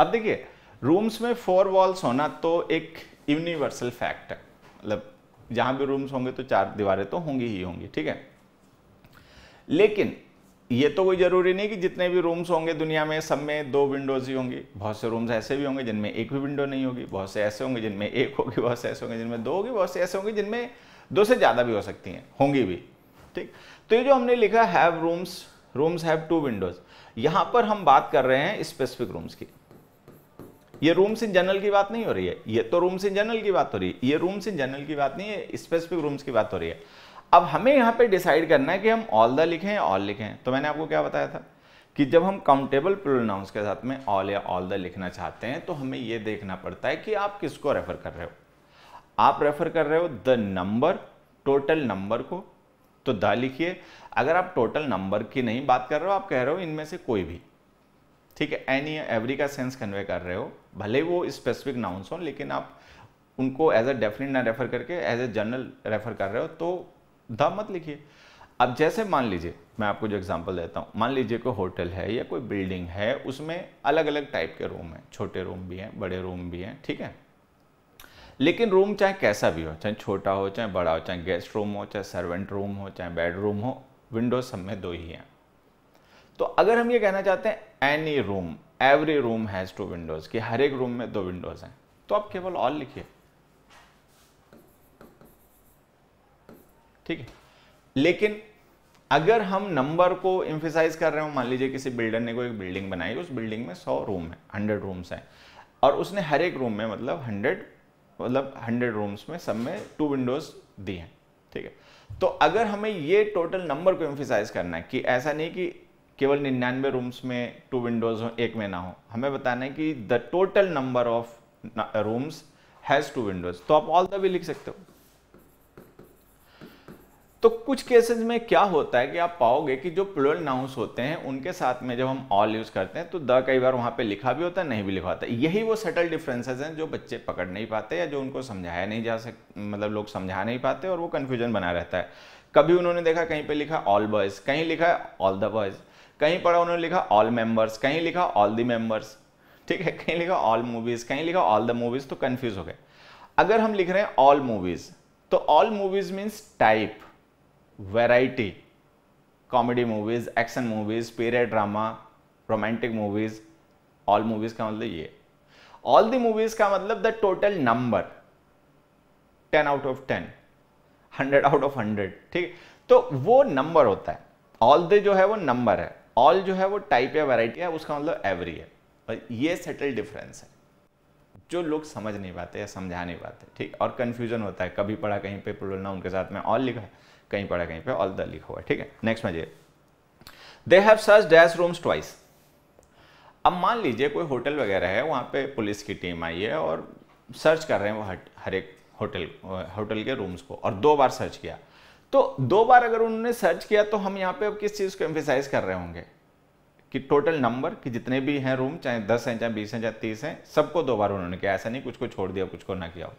अब देखिए रूम्स में फोर वॉल्स होना तो एक यूनिवर्सल फैक्ट है मतलब जहां भी रूम्स होंगे तो चार दीवारें तो होंगी ही होंगी ठीक है लेकिन ये तो कोई ज़रूरी नहीं कि जितने भी रूम्स होंगे दुनिया में सब में दो विंडोज़ ही होंगी बहुत से रूम्स ऐसे भी होंगे जिनमें एक भी विंडो नहीं होगी बहुत से ऐसे होंगे जिनमें एक होगी बहुत से ऐसे होंगे जिनमें दो होगी बहुत से ऐसे होंगे जिनमें दो से ज़्यादा भी हो सकती हैं होंगी भी ठीक तो ये जो हमने लिखा have rooms rooms have two windows यहां पर हम बात कर रहे हैं स्पेसिफिक रूम्स की ये रूम्स इन जनरल की बात नहीं हो रही है ये तो रूम्स इन जनरल की बात हो रही है ये रूम्स इन जनरल की बात नहीं है स्पेसिफिक रूम्स की बात हो रही है अब हमें यहाँ पे डिसाइड करना है कि हम ऑल द लिखें ऑल लिखें तो मैंने आपको क्या बताया था कि जब हम काउंटेबल प्रोनाउंस के साथ में ऑल या ऑल द लिखना चाहते हैं तो हमें ये देखना पड़ता है कि आप किसको रेफर कर रहे हो आप रेफर कर रहे हो द नंबर टोटल नंबर को तो द लिखिए अगर आप टोटल नंबर की नहीं बात कर रहे हो आप कह रहे हो इनमें से कोई भी ठीक है एनी एवरी का सेंस कन्वे कर रहे हो भले वो स्पेसिफिक नाउंस हो लेकिन आप उनको एज अ डेफिनेट ना रेफर करके एज ए जनरल रेफर कर रहे हो तो द मत लिखिए अब जैसे मान लीजिए मैं आपको जो एग्जांपल देता हूँ मान लीजिए कोई होटल है या कोई बिल्डिंग है उसमें अलग अलग टाइप के रूम हैं छोटे रूम भी हैं बड़े रूम भी हैं ठीक है लेकिन रूम चाहे कैसा भी हो चाहे छोटा हो चाहे बड़ा हो चाहे गेस्ट रूम हो चाहे सर्वेंट रूम हो चाहे बेडरूम हो विंडो सब में दो ही हैं तो अगर हम ये कहना चाहते हैं any room every room has two windows कि हर एक रूम में दो विंडोज़ हैं तो आप केवल ऑल लिखिए ठीक है लेकिन अगर हम नंबर को इंफिसाइज कर रहे हो मान लीजिए किसी बिल्डर ने कोई बिल्डिंग बनाई उस बिल्डिंग में सौ रूम है हंड्रेड रूम्स हैं और उसने हर एक रूम में मतलब हंड्रेड मतलब हंड्रेड रूम्स में सब में टू विंडोज़ दी हैं ठीक है तो अगर हमें ये टोटल नंबर को इंफिसाइज करना है कि ऐसा नहीं कि केवल निन्यानवे रूम्स में टू विंडोज़ हो एक में ना हो हमें बताना है कि the total number of rooms has two windows तो आप ऑल द भी लिख सकते हो तो कुछ केसेस में क्या होता है कि आप पाओगे कि जो प्लुरल नाउंस होते हैं उनके साथ में जब हम ऑल यूज़ करते हैं तो द कई बार वहां पे लिखा भी होता है नहीं भी लिखा होता यही वो सटल डिफरेंसेस हैं जो बच्चे पकड़ नहीं पाते या जो उनको समझाया नहीं जा सक मतलब लोग समझा नहीं पाते और वो कन्फ्यूजन बना रहता है कभी उन्होंने देखा कहीं पर लिखा ऑल बॉयज़ कहीं लिखा है ऑल द बॉयज़ कहीं पर उन्होंने लिखा ऑल मेंबर्स कहीं लिखा ऑल दी मेंबर्स ठीक है कहीं लिखा ऑल मूवीज कहीं लिखा ऑल द मूवीज तो कंफ्यूज हो गए अगर हम लिख रहे हैं ऑल मूवीज तो all movies means type variety comedy movies action movies period drama romantic movies all movies का मतलब ये ऑल द मूवीज का मतलब the total number ten out of ten hundred out of hundred ठीक तो वो नंबर होता है ऑल द जो है वो नंबर है ऑल जो है वो टाइप या वैरायटी है उसका मतलब एवरी है और ये सेटल डिफरेंस है जो लोग समझ नहीं पाते या समझा नहीं पाते ठीक और कन्फ्यूजन होता है कभी पढ़ा कहीं पे प्रोलना उनके साथ में ऑल लिखा कहीं पढ़ा कहीं पे ऑल द लिखा हुआ ठीक है नेक्स्ट मजिए they have search dash rooms twice अब मान लीजिए कोई होटल वगैरह है वहाँ पे पुलिस की टीम आई है और सर्च कर रहे हैं वो हर एक होटल होटल के रूम्स को और दो बार सर्च किया तो दो बार अगर उन्होंने सर्च किया तो हम यहाँ पे अब किस चीज़ को एम्फिसाइज कर रहे होंगे कि टोटल नंबर कि जितने भी हैं रूम चाहे दस हैं चाहे बीस हैं चाहे तीस हैं सबको दो बार उन्होंने किया ऐसा नहीं कुछ को छोड़ दिया कुछ को ना किया हो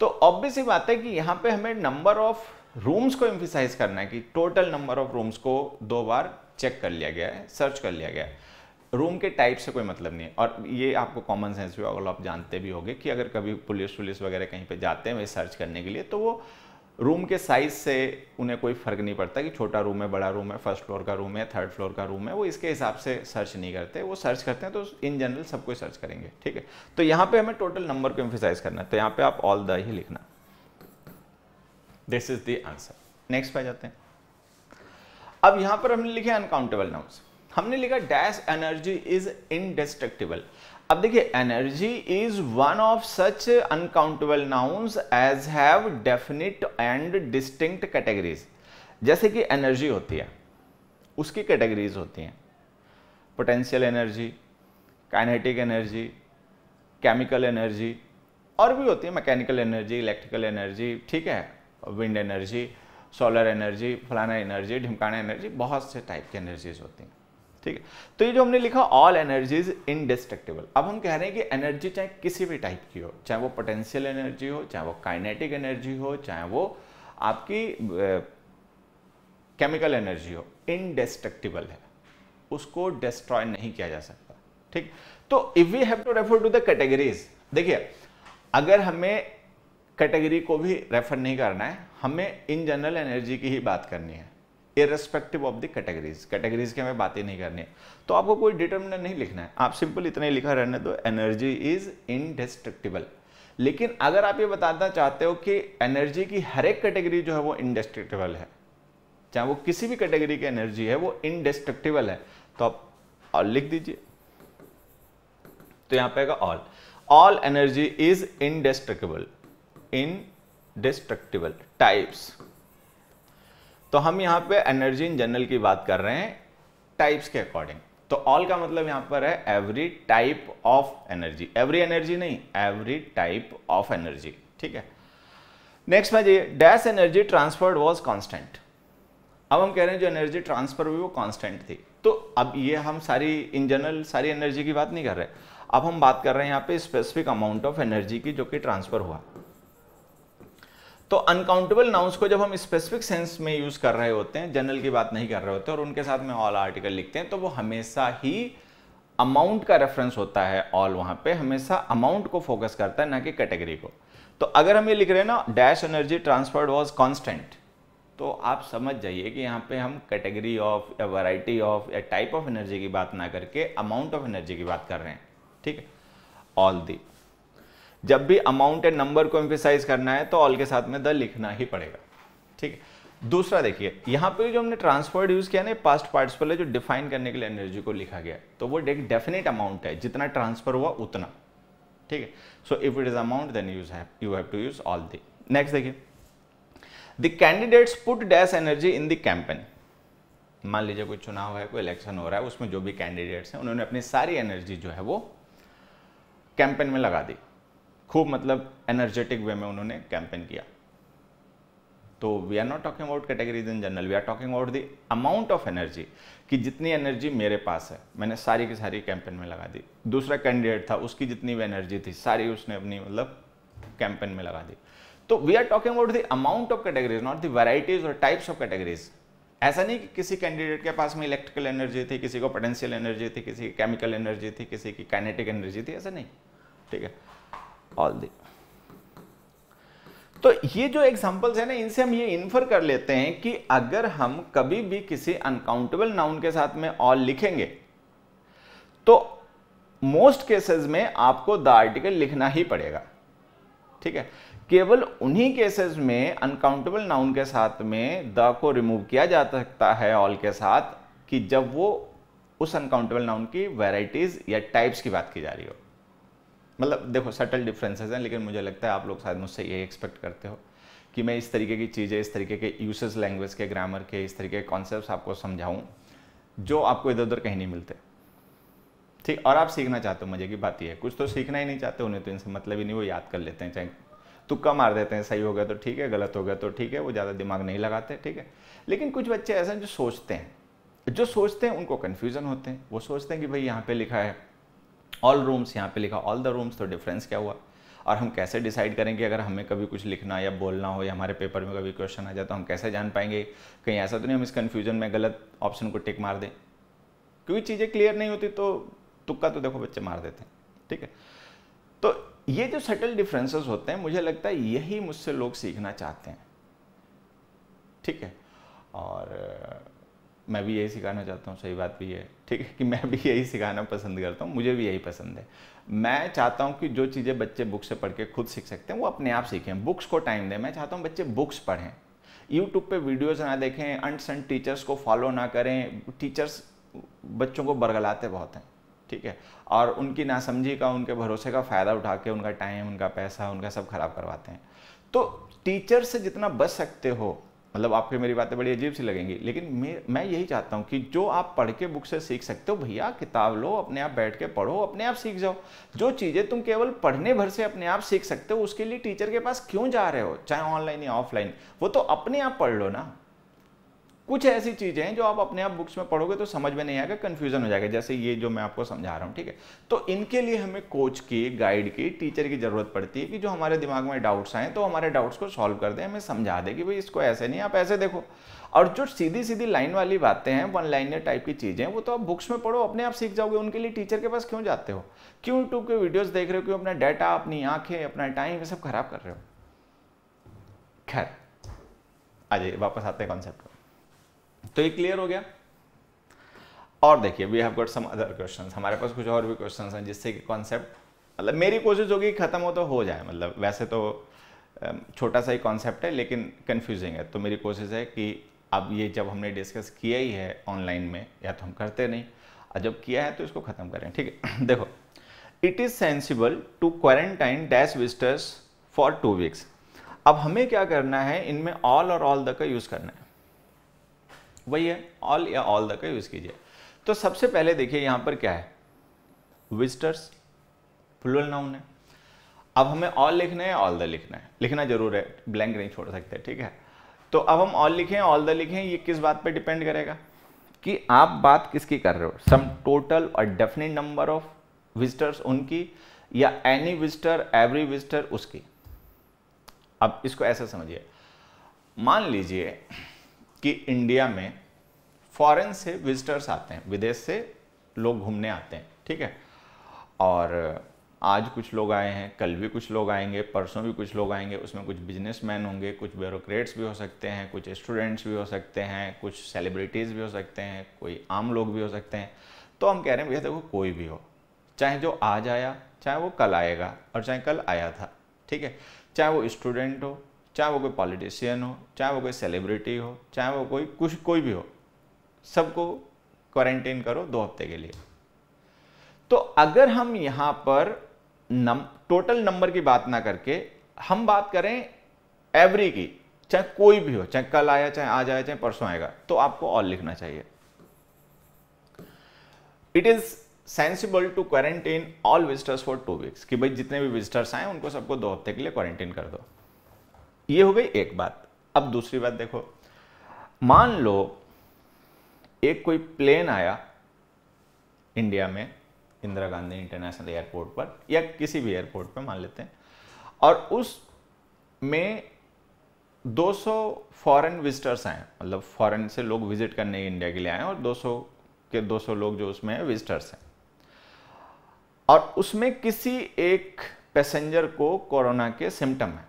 तो ऑब्वियस ही बात है कि यहाँ पे हमें नंबर ऑफ रूम्स को एम्फिसाइज करना है कि टोटल नंबर ऑफ रूम्स को दो बार चेक कर लिया गया है सर्च कर लिया गया है रूम के टाइप से कोई मतलब नहीं है और ये आपको कॉमन सेंस भी अगर आप जानते भी होंगे कि अगर कभी पुलिस वुलिस वगैरह कहीं पे जाते हैं वे सर्च करने के लिए तो वो रूम के साइज़ से उन्हें कोई फ़र्क नहीं पड़ता कि छोटा रूम है बड़ा रूम है फर्स्ट फ्लोर का रूम है थर्ड फ्लोर का रूम है वो इसके हिसाब से सर्च नहीं करते वो सर्च करते हैं तो इन जनरल सब कोई सर्च करेंगे ठीक है तो यहाँ पे हमें टोटल नंबर को एम्फिसाइज करना है तो यहाँ पे आप ऑल द ही लिखना this is the answer next पे जाते हैं अब यहां पर हमने लिखे अनकाउंटेबल नाउन्स हमने लिखा डैश एनर्जी इज इनडिस्ट्रक्टिबल अब देखिए energy is one of such uncountable nouns as have definite and distinct categories जैसे कि एनर्जी होती है उसकी कैटेगरीज होती हैं potential energy kinetic energy chemical energy और भी होती है मैकेनिकल एनर्जी इलेक्ट्रिकल एनर्जी ठीक है विंड एनर्जी सोलर एनर्जी फलाना एनर्जी ढिमकाना एनर्जी बहुत से टाइप की एनर्जीज होती हैं ठीक है तो ये जो हमने लिखा ऑल एनर्जीज इनडिस्ट्रक्टेबल अब हम कह रहे हैं कि एनर्जी चाहे किसी भी टाइप की हो चाहे वो पोटेंशियल एनर्जी हो चाहे वो काइनेटिक एनर्जी हो चाहे वो आपकी केमिकल एनर्जी हो इनडिस्ट्रक्टिबल है उसको डिस्ट्रॉय नहीं किया जा सकता ठीक तो if we have to refer to the categories देखिए अगर हमें कैटेगरी को भी रेफर नहीं करना है हमें इन जनरल एनर्जी की ही बात करनी है irrespective of the categories categories की हमें बातें नहीं करनी है तो आपको कोई डिटर्मिनेंट नहीं लिखना है आप सिंपल इतना ही लिखा रहने दो एनर्जी इज इनडेस्ट्रक्टिबल लेकिन अगर आप ये बताना चाहते हो कि एनर्जी की हर एक कैटेगरी जो है वो इनडेस्ट्रक्टिबल है चाहे वो किसी भी कैटेगरी की एनर्जी है वो इनडेस्ट्रक्टिबल है तो आप और लिख दीजिए तो यहां पे आएगा all all energy is indestructible indestructible types तो हम यहाँ पे एनर्जी इन जनरल की बात कर रहे हैं टाइप्स के अकॉर्डिंग तो ऑल का मतलब यहाँ पर है every type of energy every energy नहीं एवरी टाइप ऑफ एनर्जी ठीक है नेक्स्ट में जाइए dash energy transferred was constant अब हम कह रहे हैं जो एनर्जी ट्रांसफर हुई वो कॉन्स्टेंट थी तो अब ये हम सारी इन जनरल सारी एनर्जी की बात नहीं कर रहे अब हम बात कर रहे हैं यहाँ पे स्पेसिफिक अमाउंट ऑफ एनर्जी की जो कि ट्रांसफर हुआ तो अनकाउंटेबल नाउंस को जब हम स्पेसिफिक सेंस में यूज कर रहे होते हैं जनरल की बात नहीं कर रहे होते और उनके साथ में ऑल आर्टिकल लिखते हैं तो वो हमेशा ही अमाउंट का रेफरेंस होता है ऑल वहां पे हमेशा अमाउंट को फोकस करता है ना कि कैटेगरी को तो अगर हम ये लिख रहे हैं ना dash energy transferred was constant तो आप समझ जाइए कि यहाँ पे हम कैटेगरी ऑफ या वराइटी ऑफ या टाइप ऑफ एनर्जी की बात ना करके अमाउंट ऑफ एनर्जी की बात कर रहे हैं ठीक है ऑल दी जब भी अमाउंट एंड नंबर को एम्फिसाइज करना है तो ऑल के साथ में द लिखना ही पड़ेगा ठीक है दूसरा देखिए यहाँ पे जो हमने ट्रांसफर्ड यूज़ किया ना पास्ट पार्टिसिपल है जो डिफाइन करने के लिए एनर्जी को लिखा गया तो वो एक डेफिनेट अमाउंट है जितना ट्रांसफर हुआ उतना ठीक है so if it is amount then use you have to use all the next देखिए the candidates put dash energy in the campaign मान लीजिए कोई चुनाव है कोई इलेक्शन हो रहा है उसमें जो भी कैंडिडेट्स हैं उन्होंने अपनी सारी एनर्जी जो है वो कैंपेन में लगा दी खूब मतलब एनर्जेटिक वे में उन्होंने कैंपेन किया तो we are not talking about categories in general we are talking about the amount of energy कि जितनी एनर्जी मेरे पास है मैंने सारी की सारी कैंपेन में लगा दी दूसरा कैंडिडेट था उसकी जितनी भी एनर्जी थी सारी उसने अपनी मतलब कैंपेन में लगा दी तो we are talking about the amount of categories not the varieties और टाइप्स ऑफ कैटेगरीज ऐसा नहीं कि किसी कैंडिडेट के पास में इलेक्ट्रिकल एनर्जी थी किसी को पोटेंशियल एनर्जी थी किसी की केमिकल एनर्जी थी किसी की काइनेटिक एनर्जी थी ऐसा नहीं ठीक है ऑल दी तो ये जो एग्जांपल्स है ना इनसे हम ये इन्फर कर लेते हैं कि अगर हम कभी भी किसी अनकाउंटेबल नाउन के साथ में ऑल लिखेंगे तो मोस्ट केसेस में आपको द आर्टिकल लिखना ही पड़ेगा ठीक है केवल उन्हीं केसेस में अनकाउंटेबल नाउन के साथ में द को रिमूव किया जा सकता है ऑल के साथ कि जब वो उस अनकाउंटेबल नाउन की वेराइटीज या टाइप्स की बात की जा रही हो मतलब देखो सटल डिफरेंसेस हैं लेकिन मुझे लगता है आप लोग शायद मुझसे ये एक्सपेक्ट करते हो कि मैं इस तरीके की चीज़ें इस तरीके के यूसेज लैंग्वेज के ग्रामर के इस तरीके के कॉन्सेप्ट आपको समझाऊँ जो आपको इधर उधर कहीं नहीं मिलते ठीक और आप सीखना चाहते हो मजे की बात यह है कुछ तो सीखना ही नहीं चाहते उन्हें तो इनसे मतलब ही नहीं वो याद कर लेते हैं चाहे तुक्का मार देते हैं सही हो गया तो ठीक है गलत हो गया तो ठीक है वो ज़्यादा दिमाग नहीं लगाते ठीक है लेकिन कुछ बच्चे ऐसे हैं जो सोचते हैं जो सोचते हैं उनको कन्फ्यूज़न होते हैं वो सोचते हैं कि भाई यहाँ पे लिखा है ऑल रूम्स यहाँ पे लिखा ऑल द रूम्स तो डिफरेंस क्या हुआ और हम कैसे डिसाइड करेंगे अगर हमें कभी कुछ लिखना या बोलना हो या हमारे पेपर में कभी क्वेश्चन आ जाए तो हम कैसे जान पाएंगे कहीं ऐसा तो नहीं हम इस कन्फ्यूजन में गलत ऑप्शन को टिक मार दें क्योंकि चीज़ें क्लियर नहीं होती तो तुक्का तो देखो बच्चे मार देते हैं ठीक है तो ये जो सटल डिफरेंसेस होते हैं मुझे लगता है यही मुझसे लोग सीखना चाहते हैं ठीक है और मैं भी यही सिखाना चाहता हूँ सही बात भी है ठीक है कि मैं भी यही सिखाना पसंद करता हूँ मुझे भी यही पसंद है मैं चाहता हूँ कि जो चीज़ें बच्चे बुक से पढ़ के खुद सीख सकते हैं वो अपने आप सीखें बुक्स को टाइम दें मैं चाहता हूँ बच्चे बुक्स पढ़ें यूट्यूब पे वीडियोज़ ना देखें अंट सन टीचर्स को फॉलो ना करें टीचर्स बच्चों को बरगलाते बहुत हैं ठीक है और उनकी नासमझी का उनके भरोसे का फ़ायदा उठा के उनका टाइम उनका पैसा उनका सब खराब करवाते हैं तो टीचर से जितना बच सकते हो मतलब आपके मेरी बातें बड़ी अजीब सी लगेंगी लेकिन मैं मैं यही चाहता हूँ कि जो आप पढ़ के बुक से सीख सकते हो भैया किताब लो अपने आप बैठ के पढ़ो अपने आप सीख जाओ जो चीज़ें तुम केवल पढ़ने भर से अपने आप सीख सकते हो उसके लिए टीचर के पास क्यों जा रहे हो चाहे ऑनलाइन या ऑफलाइन वो तो अपने आप पढ़ लो ना कुछ ऐसी चीज़ें हैं जो आप अपने आप बुक्स में पढ़ोगे तो समझ में नहीं आएगा कंफ्यूजन हो जाएगा जैसे ये जो मैं आपको समझा रहा हूँ ठीक है तो इनके लिए हमें कोच की गाइड की टीचर की ज़रूरत पड़ती है कि जो हमारे दिमाग में डाउट्स आए तो हमारे डाउट्स को सॉल्व कर दे हमें समझा दे कि भाई इसको ऐसे नहीं आप ऐसे देखो और जो सीधी सीधी लाइन वाली बातें हैं वन लाइनर टाइप की चीज़ें वो तो आप बुक्स में पढ़ो अपने आप सीख जाओगे उनके लिए टीचर के पास क्यों जाते हो क्यों यूट्यूब के वीडियोस देख रहे हो क्यों अपना डाटा अपनी आंखें अपना टाइम ये सब खराब कर रहे हो खैर आ जाइए वापस आते हैं कॉन्सेप्ट पर तो ये क्लियर हो गया और देखिए we have got some other question हमारे पास कुछ और भी क्वेश्चन हैं जिससे कि कॉन्सेप्ट मतलब मेरी कोशिश होगी ख़त्म हो तो हो जाए मतलब वैसे तो छोटा सा ही कॉन्सेप्ट है लेकिन कन्फ्यूजिंग है तो मेरी कोशिश है कि अब ये जब हमने डिस्कस किया ही है ऑनलाइन में या तो हम करते नहीं और जब किया है तो इसको ख़त्म करें ठीक है देखो it is sensible to quarantine dash visitors for two weeks अब हमें क्या करना है इनमें ऑल और ऑल द का यूज़ करना है वही है ऑल या ऑल द का यूज़ कीजिए तो सबसे पहले देखिए यहाँ पर क्या है विजिटर्स फुलवल नाउन है अब हमें ऑल लिखना है ऑल द लिखना है लिखना जरूर है ब्लैंक नहीं छोड़ सकते ठीक है तो अब हम ऑल लिखें ऑल द लिखें ये किस बात पर डिपेंड करेगा कि आप बात किसकी कर रहे हो सम टोटल और डेफिनेट नंबर ऑफ विजिटर्स उनकी या एनी विजिटर एवरी विजिटर उसकी अब इसको ऐसा समझिए मान लीजिए कि इंडिया में फॉरेन से विजिटर्स आते हैं विदेश से लोग घूमने आते हैं ठीक है और आज कुछ लोग आए हैं कल भी कुछ लोग आएंगे परसों भी कुछ लोग आएंगे उसमें कुछ बिजनेसमैन होंगे कुछ ब्यूरोक्रेट्स भी हो सकते हैं कुछ स्टूडेंट्स भी हो सकते हैं कुछ सेलिब्रिटीज़ भी हो सकते हैं कोई आम लोग भी हो सकते हैं तो हम कह रहे हैं भैया देखो कोई भी हो चाहे जो आज आया चाहे वो कल आएगा और चाहे कल आया था ठीक है चाहे वो स्टूडेंट हो चाहे वो कोई पॉलिटिशियन हो चाहे वो कोई सेलिब्रिटी हो चाहे वो कोई कुछ कोई भी हो सबको क्वारंटीन करो दो हफ्ते के लिए तो अगर हम यहां पर नम टोटल नंबर की बात ना करके हम बात करें एवरी की चाहे कोई भी हो चाहे कल आया चाहे आज आया चाहे परसों आएगा तो आपको ऑल लिखना चाहिए it is sensible to quarantine all visitors for two weeks कि भाई जितने भी विजिटर्स आए उनको सबको दो हफ्ते के लिए क्वारंटीन कर दो ये हो गई एक बात अब दूसरी बात देखो मान लो एक कोई प्लेन आया इंडिया में इंदिरा गांधी इंटरनेशनल एयरपोर्ट पर या किसी भी एयरपोर्ट पर मान लेते हैं और उस में 200 फॉरेन विजिटर्स आए मतलब फॉरेन से लोग विजिट करने इंडिया के लिए आए और 200 के 200 लोग जो उसमें विजिटर्स हैं और उसमें किसी एक पैसेंजर को कोरोना के सिम्टम है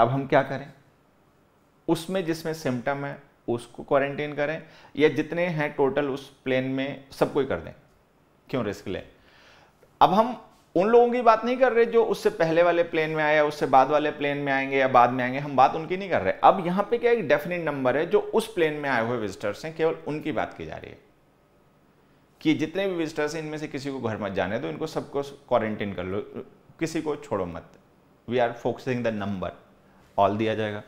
अब हम क्या करें उसमें जिसमें सिम्टम है उसको क्वारंटीन करें या जितने हैं टोटल उस प्लेन में सबको ही कर दें क्यों रिस्क लें अब हम उन लोगों की बात नहीं कर रहे जो उससे पहले वाले प्लेन में आया उससे बाद वाले प्लेन में आएंगे या बाद में आएंगे हम बात उनकी नहीं कर रहे अब यहाँ पे क्या एक डेफिनेट नंबर है जो उस प्लेन में आए हुए विजिटर्स हैं केवल उनकी बात की जा रही है कि जितने भी विजिटर्स हैं इनमें से किसी को घर मत जाने दो इनको सबको क्वारंटीन कर लो किसी को छोड़ो मत we are focusing the number all दिया जाएगा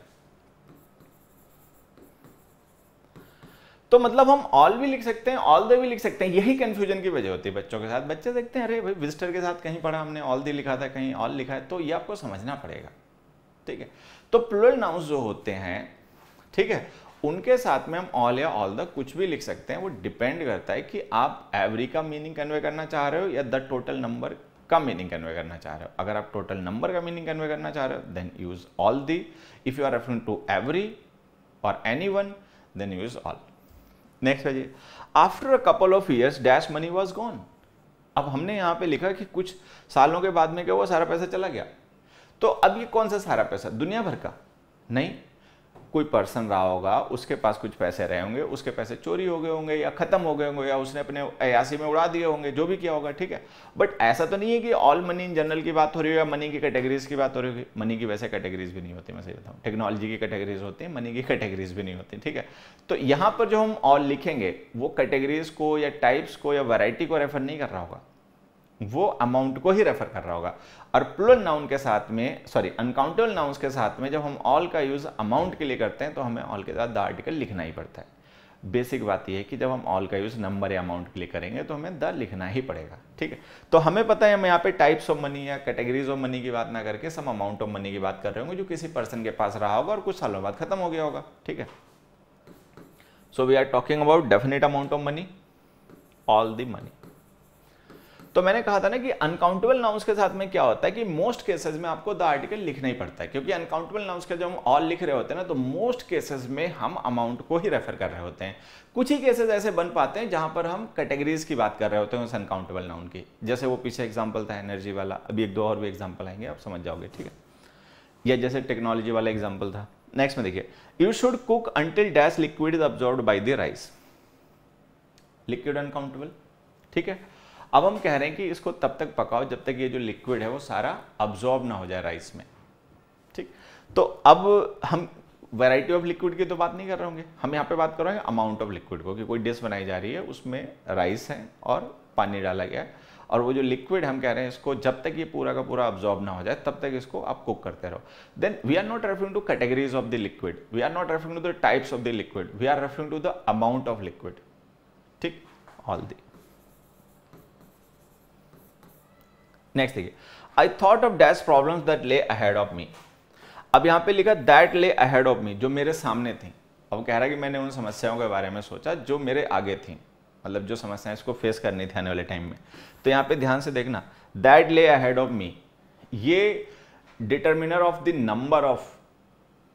तो मतलब हम ऑल भी लिख सकते हैं ऑल द भी लिख सकते हैं यही कंफ्यूजन की वजह होती है बच्चों के साथ बच्चे देखते हैं अरे भाई विजिटर के साथ कहीं पढ़ा हमने ऑल दी लिखा था कहीं ऑल लिखा है तो ये आपको समझना पड़ेगा ठीक है तो प्लुरल नाउंस जो होते हैं ठीक है उनके साथ में हम ऑल या ऑल द कुछ भी लिख सकते हैं वो डिपेंड करता है कि आप एवरी का मीनिंग कन्वे करना चाह रहे हो या द टोटल नंबर का मीनिंग कन्वे करना चाह रहे हो अगर आप टोटल नंबर का मीनिंग कन्वे करना चाह रहे हो then use all the if you are referring to every और any one then use all next है जी after a couple of years dash money was gone अब हमने यहाँ पे लिखा कि कुछ सालों के बाद में क्या हुआ सारा पैसा चला गया तो अब ये कौन सा सारा पैसा दुनिया भर का नहीं कोई पर्सन रहा होगा उसके पास कुछ पैसे रहे होंगे उसके पैसे चोरी हो गए होंगे या ख़त्म हो गए होंगे या उसने अपने अयासी में उड़ा दिए होंगे जो भी किया होगा ठीक है बट ऐसा तो नहीं है कि ऑल मनी इन जनरल की बात हो रही हो या मनी की कैटेगरीज की बात हो रही होगी मनी की वैसे कैटेगरीज भी नहीं होती मैं सही बताऊँ टेक्नोलॉजी की कैटेगरीज होती हैं मनी की कैटेगरीज भी नहीं होती ठीक है तो यहाँ पर जो हम ऑल लिखेंगे वो कैटेगरीज को या टाइप्स को या वैरायटी को रेफर नहीं कर रहा होगा वो अमाउंट को ही रेफर कर रहा होगा और प्लुरल नाउन के साथ में सॉरी अनकाउंटेबल नाउन के साथ में जब हम ऑल का यूज़ अमाउंट के लिए करते हैं तो हमें ऑल के साथ द आर्टिकल लिखना ही पड़ता है बेसिक बात यह है कि जब हम ऑल का यूज़ नंबर या अमाउंट के लिए करेंगे तो हमें द लिखना ही पड़ेगा ठीक है तो हमें पता है हम यहाँ पे टाइप्स ऑफ मनी या कैटेगरीज ऑफ मनी की बात ना करके सम अमाउंट ऑफ मनी की बात कर रहे होंगे जो किसी पर्सन के पास रहा होगा और कुछ सालों बाद खत्म हो गया होगा ठीक है so we are talking about definite amount of money all the money तो मैंने कहा था ना कि अनकाउंटेबल नाउंस के साथ में क्या होता है कि मोस्ट केसेस में आपको द आर्टिकल लिखना ही पड़ता है क्योंकि अनकाउंटेबल नाउंस के जब हम ऑल लिख रहे होते हैं ना तो मोस्ट केसेस में हम अमाउंट को ही रेफर कर रहे होते हैं कुछ ही केसेस ऐसे बन पाते हैं जहां पर हम कैटेगरीज की बात कर रहे होते हैं उस अनकाउंटेबल नाउन की जैसे वो पीछे एग्जाम्पल था एनर्जी वाला अभी एक दो और भी एग्जाम्पल आएंगे आप समझ जाओगे ठीक है या जैसे टेक्नोलॉजी वाला एग्जाम्पल था नेक्स्ट में देखिए you should cook until dash liquid is absorb by the rice liquid uncountable ठीक है अब हम कह रहे हैं कि इसको तब तक पकाओ जब तक ये जो लिक्विड है वो सारा अब्जॉर्ब ना हो जाए राइस में ठीक तो अब हम वैरायटी ऑफ लिक्विड की तो बात नहीं कर रहे होंगे हम यहाँ पे बात कर रहे हैं अमाउंट ऑफ लिक्विड को कि कोई डिश बनाई जा रही है उसमें राइस है और पानी डाला गया है और वो जो लिक्विड हम कह रहे हैं इसको जब तक ये पूरा का पूरा अब्जॉर्ब ना हो जाए तब तक इसको आप कुक करते रहो then we are not referring to categories of the liquid we are not referring to the types of the liquid we are referring to the amount of liquid ठीक ऑल दी नेक्स्ट देखिए I thought of dash problem that lay ahead of me अब यहाँ पे लिखा दैट ले अहेड ऑफ मी जो मेरे सामने थी अब कह रहा है कि मैंने उन समस्याओं के बारे में सोचा जो मेरे आगे थी मतलब जो समस्याएं इसको फेस करनी थी आने वाले टाइम में तो यहाँ पे ध्यान से देखना that lay ahead of me ये determiner of the number of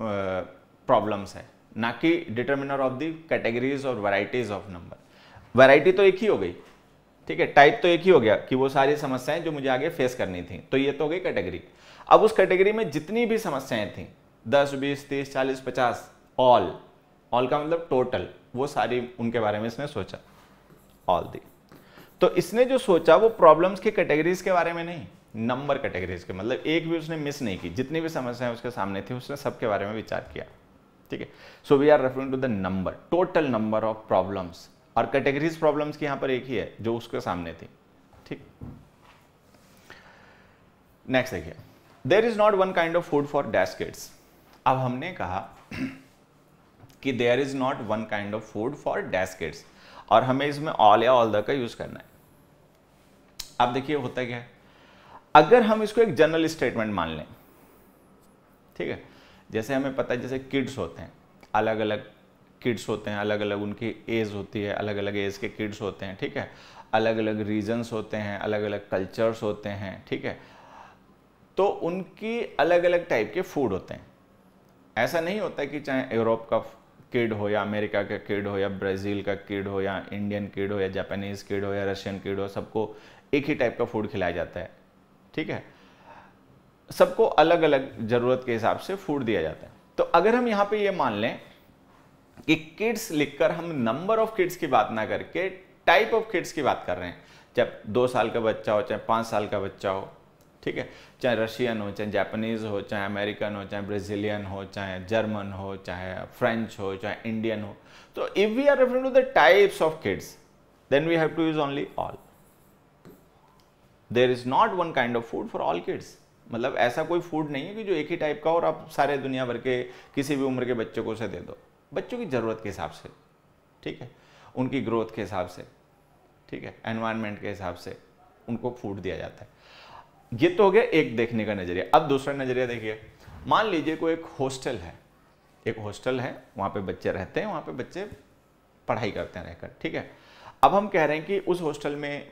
problems है ना कि डिटर्मिनर ऑफ द कैटेगरीज और वैरायटीज ऑफ नंबर वैरायटी तो एक ही हो गई ठीक है टाइप तो एक ही हो गया कि वो सारी समस्याएं जो मुझे आगे फेस करनी थी तो ये तो हो गई कैटेगरी अब उस कैटेगरी में जितनी भी समस्याएं थी दस बीस तीस चालीस पचास ऑल ऑल का मतलब टोटल वो सारी उनके बारे में इसने सोचा ऑल दी तो इसने जो सोचा वो प्रॉब्लम्स की कैटेगरीज के बारे में नहीं नंबर कैटेगरीज के मतलब एक भी उसने मिस नहीं की जितनी भी समस्याएं उसके सामने थी उसने सबके बारे में विचार किया ठीक है so we are referring to the number total number of problems और कैटेगरीज प्रॉब्लम्स की यहां पर एक ही है जो उसके सामने थी ठीक नेक्स्ट देखिए there is not one kind of food for dash kids अब हमने कहा कि there is not one kind of food for dash kids और हमें इसमें ऑल या ऑल द का यूज करना है अब देखिए होता क्या है अगर हम इसको एक जनरल स्टेटमेंट मान लें ठीक है जैसे हमें पता है जैसे किड्स होते हैं अलग अलग किड्स होते हैं अलग अलग उनकी एज होती है अलग अलग एज के किड्स होते हैं ठीक है अलग अलग रीजन्स होते हैं अलग अलग कल्चर्स होते हैं ठीक है तो उनकी अलग अलग टाइप के फूड होते हैं ऐसा नहीं होता कि चाहे यूरोप का किड हो या अमेरिका का किड हो या ब्राज़ील का किड हो या इंडियन किड हो या जापानीज़ किड हो या रशियन किड हो सबको एक ही टाइप का फूड खिलाया जाता है ठीक है सबको अलग अलग ज़रूरत के हिसाब से फूड दिया जाता है तो अगर हम यहाँ पे ये मान लें कि किड्स लिखकर हम नंबर ऑफ किड्स की बात ना करके टाइप ऑफ किड्स की बात कर रहे हैं जब दो साल का बच्चा हो चाहे पाँच साल का बच्चा हो ठीक है चाहे रशियन हो चाहे जापानीज़ हो चाहे अमेरिकन हो चाहे ब्राज़ीलियन हो चाहे जर्मन हो चाहे फ्रेंच हो चाहे इंडियन हो तो if we are refer to the types of kids then we have to use only all there is not one kind of food for all kids मतलब ऐसा कोई फूड नहीं है कि जो एक ही टाइप का और आप सारे दुनिया भर के किसी भी उम्र के बच्चे को उसे दे दो बच्चों की ज़रूरत के हिसाब से ठीक है उनकी ग्रोथ के हिसाब से ठीक है एनवायरमेंट के हिसाब से उनको फूड दिया जाता है ये तो हो गया एक देखने का नज़रिया अब दूसरा नज़रिया देखिए मान लीजिए कोई एक हॉस्टल है एक हॉस्टल है वहाँ पे बच्चे रहते हैं वहाँ पे बच्चे पढ़ाई करते हैं रहकर ठीक है अब हम कह रहे हैं कि उस हॉस्टल में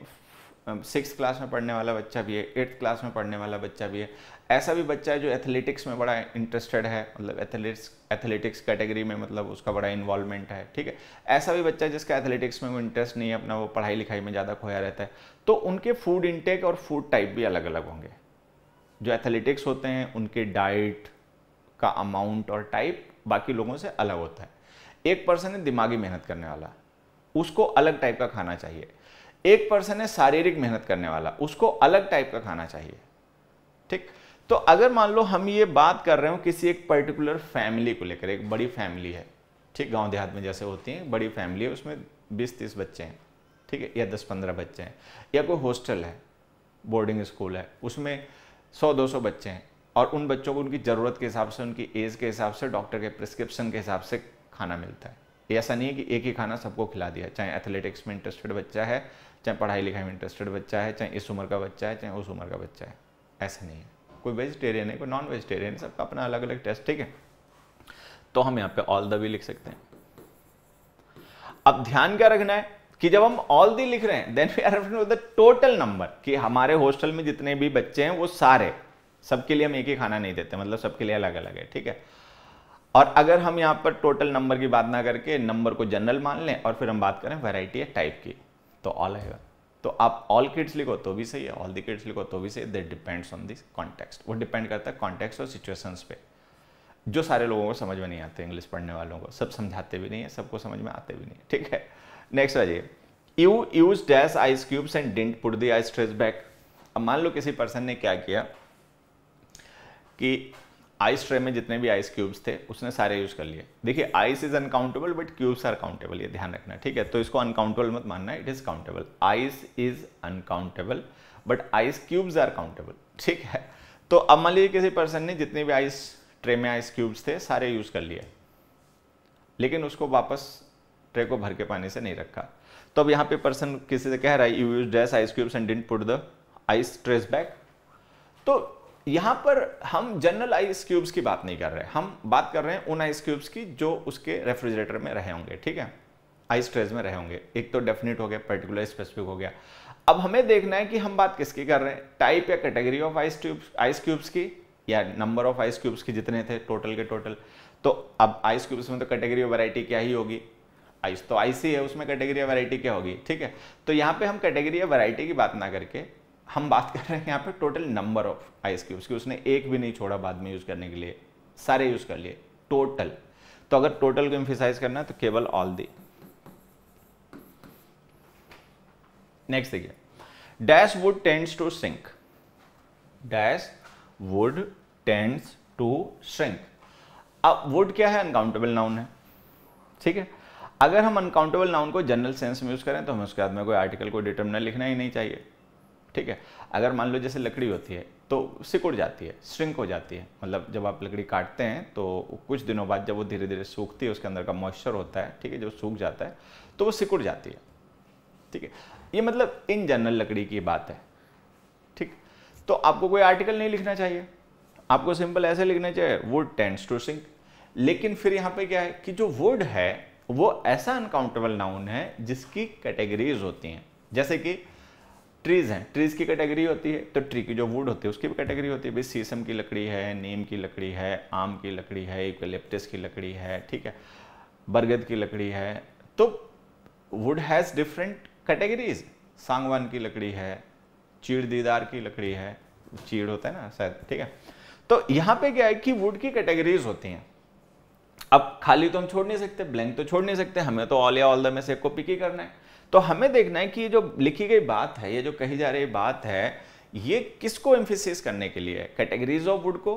सिक्स क्लास में पढ़ने वाला बच्चा भी है एट्थ क्लास में पढ़ने वाला बच्चा भी है ऐसा भी बच्चा है जो एथलेटिक्स में बड़ा इंटरेस्टेड है मतलब एथलेटिक्स एथलेटिक्स कैटेगरी में मतलब उसका बड़ा इन्वॉल्वमेंट है ठीक है ऐसा भी बच्चा जिसका एथलेटिक्स में वो इंटरेस्ट नहीं है अपना वो पढ़ाई लिखाई में ज़्यादा खोया रहता है तो उनके फूड इंटेक और फूड टाइप भी अलग अलग होंगे जो एथलेटिक्स होते हैं उनके डाइट का अमाउंट और टाइप बाकी लोगों से अलग होता है एक पर्सन है दिमागी मेहनत करने वाला उसको अलग टाइप का खाना चाहिए एक पर्सन है शारीरिक मेहनत करने वाला उसको अलग टाइप का खाना चाहिए ठीक तो अगर मान लो हम ये बात कर रहे हो किसी एक पर्टिकुलर फैमिली को लेकर एक बड़ी फैमिली है ठीक गांव देहात में जैसे होती है बड़ी फैमिली है उसमें बीस तीस बच्चे हैं ठीक है या दस पंद्रह बच्चे हैं या कोई हॉस्टल है बोर्डिंग स्कूल है उसमें सौ दो सौ बच्चे हैं और उन बच्चों को उनकी ज़रूरत के हिसाब से उनकी एज के हिसाब से डॉक्टर के प्रिस्क्रिप्शन के हिसाब से खाना मिलता है ऐसा नहीं है कि एक ही खाना सबको खिला दिया चाहे एथलेटिक्स में इंटरेस्टेड बच्चा है चाहे पढ़ाई लिखाई में इंटरेस्टेड बच्चा है चाहे इस उम्र का बच्चा है चाहे उस उम्र का बच्चा है ऐसा नहीं है कोई वेजिटेरियन है कोई नॉन वेजिटेरियन है सबका अपना अलग अलग टेस्ट ठीक है तो हम यहाँ पे ऑल द भी लिख सकते हैं अब ध्यान क्या रखना है कि जब हम ऑल दी लिख रहे हैं then we are the total number कि हमारे हॉस्टल में जितने भी बच्चे हैं वो सारे सबके लिए हम एक ही खाना नहीं देते मतलब सबके लिए अलग अलग है ठीक है और अगर हम यहाँ पर टोटल नंबर की बात ना करके नंबर को जनरल मान लें और फिर हम बात करें वैरायटी या टाइप की तो ऑल आएगा तो आप ऑल किड्स लिखो तो भी सही है ऑल द किड्स लिखो तो भी सही that depends on this context वो डिपेंड करता है कॉन्टेक्स्ट और सिचुएशंस पे जो सारे लोगों को समझ में नहीं आते इंग्लिश पढ़ने वालों को सब समझाते भी नहीं है सबको समझ में आते भी नहीं ठीक है नेक्स्ट आ जाइए you use dash ice cubes and didn't put the ice trays back अब मान लो किसी पर्सन ने क्या किया कि आइस ट्रे में जितने भी आइस क्यूब्स थे उसने सारे यूज़ कर लिए देखिए ice is uncountable but cubes are countable ये ध्यान रखना ठीक है तो इसको अनकाउंटेबल मत मानना it is countable ice is uncountable but ice cubes are countable ठीक है तो अब मान लीजिए किसी पर्सन ने जितने भी आइस ट्रे में आइस क्यूब्स थे सारे यूज़ कर लिए लेकिन उसको वापस ट्रे को भर के पानी से नहीं रखा तो अब यहाँ पे पर्सन किसी से कह रहा है you use these ice cubes and didn't put the ice trays back तो यहाँ पर हम जनरल आइस क्यूब्स की बात नहीं कर रहे हम बात कर रहे हैं उन आइस क्यूब्स की जो उसके रेफ्रिजरेटर में रहे होंगे ठीक है आइस ट्रेज में रहे होंगे एक तो डेफिनेट हो गया पर्टिकुलर स्पेसिफिक हो गया अब हमें देखना है कि हम बात किसकी कर रहे हैं टाइप या category of ice tubes ice cubes की या नंबर ऑफ आइस क्यूब्स की जितने थे टोटल के टोटल तो अब आइस क्यूब्स में तो कैटेगरी ऑफ वैरायटी क्या ही होगी आइस तो आइस ही है उसमें कैटेगरी ऑफ वैरायटी क्या होगी ठीक है तो यहाँ पे हम कैटेगरी ऑफ वैरायटी की बात ना करके हम बात कर रहे हैं यहाँ पे total number of ice cubes की उसने एक भी नहीं छोड़ा बाद में यूज़ करने के लिए सारे यूज़ कर लिए टोटल तो अगर टोटल को इम्फिसाइज करना है तो केवल ऑल दी नेक्स्ट देखिए dash wood tends to sink dash wood tends to sink अब वुड क्या है अनकाउंटेबल नाउन है ठीक है अगर हम अनकाउंटेबल नाउन को जनरल सेंस में यूज करें तो हमें उसके बाद में कोई आर्टिकल को डिटर्मिनल लिखना ही नहीं चाहिए ठीक है अगर मान लो जैसे लकड़ी होती है तो सिकुड़ जाती है श्रिंक हो जाती है मतलब जब आप लकड़ी काटते हैं तो कुछ दिनों बाद जब वो धीरे धीरे सूखती है उसके अंदर का मॉइस्चर होता है ठीक है जब सूख जाता है तो वो सिकुड़ जाती है ठीक है ये मतलब इन जनरल लकड़ी की बात है ठीक तो आपको कोई आर्टिकल नहीं लिखना चाहिए आपको सिंपल ऐसे लिखना चाहिए वुड टेंस टू सिंक लेकिन फिर यहाँ पर क्या है कि जो वुड है वो ऐसा अनकाउंटेबल नाउन है जिसकी कैटेगरीज होती हैं जैसे कि ट्रीज हैं ट्रीज की कैटेगरी होती है तो ट्री की जो वुड होती है उसकी भी कैटेगरी होती है भाई सीसम की लकड़ी है नीम की लकड़ी है आम की लकड़ी है इक्लेप्टस की लकड़ी है ठीक है बरगद की लकड़ी है तो वुड हैज़ डिफरेंट कैटेगरीज सांगवान की लकड़ी है चीड़ दीदार की लकड़ी है चीड़ होता है ना शायद ठीक है तो यहाँ पे क्या है कि वुड की कैटेगरीज होती हैं अब खाली तो हम छोड़ नहीं सकते ब्लैंक तो छोड़ नहीं सकते हमें तो ऑल या ऑल द में से एक को पिक ही करना है तो हमें देखना है कि ये जो लिखी गई बात है ये जो कही जा रही बात है ये किसको एम्फिसिस करने के लिए है कैटेगरीज ऑफ वुड को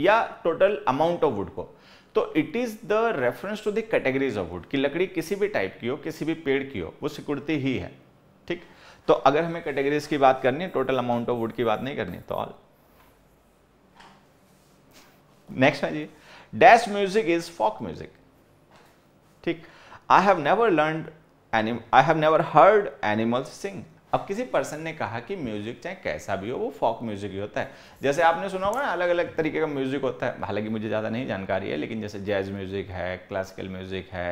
या टोटल अमाउंट ऑफ वुड को तो it is the reference to the categories of wood कि लकड़ी किसी भी टाइप की हो किसी भी पेड़ की हो वो सिकुड़ती ही है ठीक तो अगर हमें कैटेगरीज की बात करनी है टोटल अमाउंट ऑफ वुड की बात नहीं करनी तो ऑल नेक्स्ट है जी dash music is folk music ठीक आई हैव नेवर लर्न एनिम I have never heard animals sing अब किसी पर्सन ने कहा कि म्यूजिक चाहे कैसा भी हो वो फॉक म्यूजिक ही होता है जैसे आपने सुना होगा ना अलग अलग तरीके का म्यूजिक होता है हालांकि मुझे ज़्यादा नहीं जानकारी है लेकिन जैसे जैज़ म्यूजिक है क्लासिकल म्यूजिक है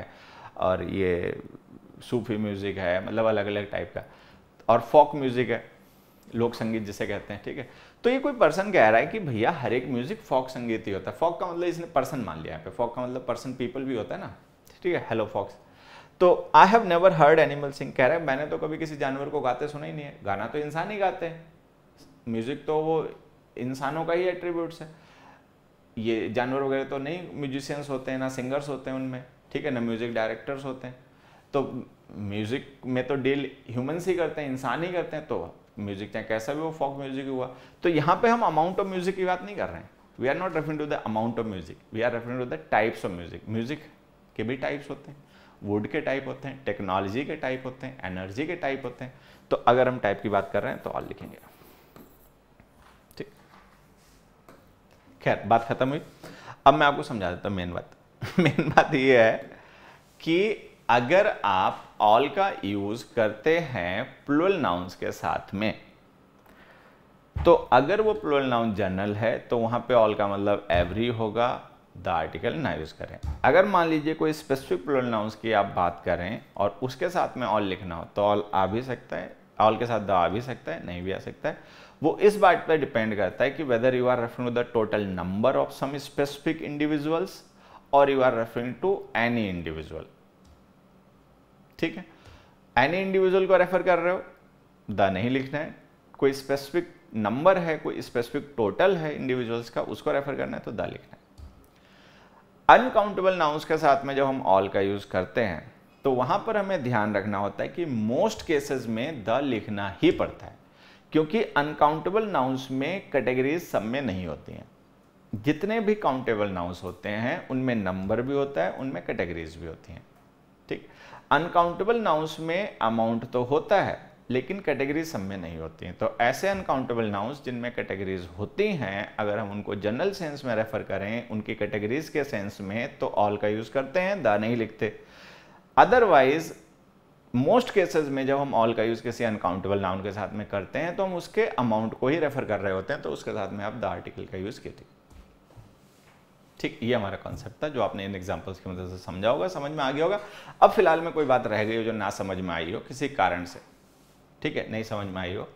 और ये सूफी म्यूजिक है मतलब अलग अलग टाइप का और फोक म्यूजिक है लोक संगीत जिसे कहते हैं ठीक है तो ये कोई पर्सन कह रहा है कि भैया हर एक म्यूजिक फोक संगीत ही होता है फोक का मतलब इसने पर्सन मान लिया यहाँ पे फोक का मतलब पर्सन पीपल भी होता है ना ठीक है हेलो फॉक्स तो I have never heard animal sing कह रहे हैं मैंने तो कभी किसी जानवर को गाते सुना ही नहीं है गाना तो इंसान ही गाते हैं म्यूजिक तो वो इंसानों का ही एट्रीब्यूट्स है ये जानवर वगैरह तो नहीं म्यूजिशियंस होते हैं ना सिंगर्स होते हैं उनमें ठीक है ना म्यूजिक डायरेक्टर्स होते हैं तो म्यूजिक में तो डील ह्यूमंस ही करते हैं इंसान ही करते हैं तो म्यूजिक चाहे कैसा भी हो फॉक म्यूजिक हुआ तो यहाँ पे हम अमाउंट ऑफ म्यूजिक की बात नहीं कर रहे हैं we are not referring to the amount of music we are referring to the types of music music के भी टाइप्स होते हैं वुड के टाइप होते हैं टेक्नोलॉजी के टाइप होते हैं एनर्जी के टाइप होते हैं तो अगर हम टाइप की बात कर रहे हैं तो ऑल लिखेंगे ठीक खैर बात खत्म हुई अब मैं आपको समझा देता हूं मेन बात मेन बात यह है कि अगर आप ऑल का यूज करते हैं प्लुअल नाउंस के साथ में तो अगर वो प्लुअल नाउन जनरल है तो वहां पे ऑल का मतलब एवरी होगा द आर्टिकल ना यूज़ करें अगर मान लीजिए कोई स्पेसिफिक नाउंस की आप बात करें और उसके साथ में ऑल लिखना हो तो ऑल आ भी सकता है ऑल के साथ द आ भी सकता है नहीं भी आ सकता है वो इस बात पर डिपेंड करता है कि whether you are referring to the total number of some specific individuals और you are referring to any individual ठीक है एनी इंडिविजुअल को रेफर कर रहे हो द नहीं लिखना है कोई स्पेसिफिक नंबर है कोई स्पेसिफिक टोटल है इंडिविजुअल्स का उसको रेफर करना है तो द लिखना है अनकाउंटेबल नाउंस के साथ में जब हम ऑल का यूज़ करते हैं तो वहाँ पर हमें ध्यान रखना होता है कि मोस्ट केसेस में द लिखना ही पड़ता है क्योंकि अनकाउंटेबल नाउंस में कैटेगरीज सब में नहीं होती हैं जितने भी काउंटेबल नाउंस होते हैं उनमें नंबर भी होता है उनमें कैटेगरीज भी होती हैं ठीक अनकाउंटेबल नाउंस में अमाउंट तो होता है लेकिन कैटेगरीज सब में नहीं होती हैं तो ऐसे अनकाउंटेबल नाउंस जिनमें कैटेगरीज होती हैं अगर हम उनको जनरल सेंस में रेफ़र करें उनकी कैटेगरीज के सेंस में तो ऑल का यूज़ करते हैं द नहीं लिखते अदरवाइज मोस्ट केसेस में जब हम ऑल का यूज़ किसी अनकाउंटेबल नाउन के साथ में करते हैं तो हम उसके अमाउंट को ही रेफ़र कर रहे होते हैं तो उसके साथ में आप द आर्टिकल का यूज़ कीजिए ठीक ये हमारा कॉन्सेप्ट था जो आपने इन एग्जांपल्स की मदद मतलब से समझा होगा समझ में आ गया होगा अब फिलहाल में कोई बात रह गई हो जो ना समझ में आई हो किसी कारण से ठीक है नहीं समझ में आई हो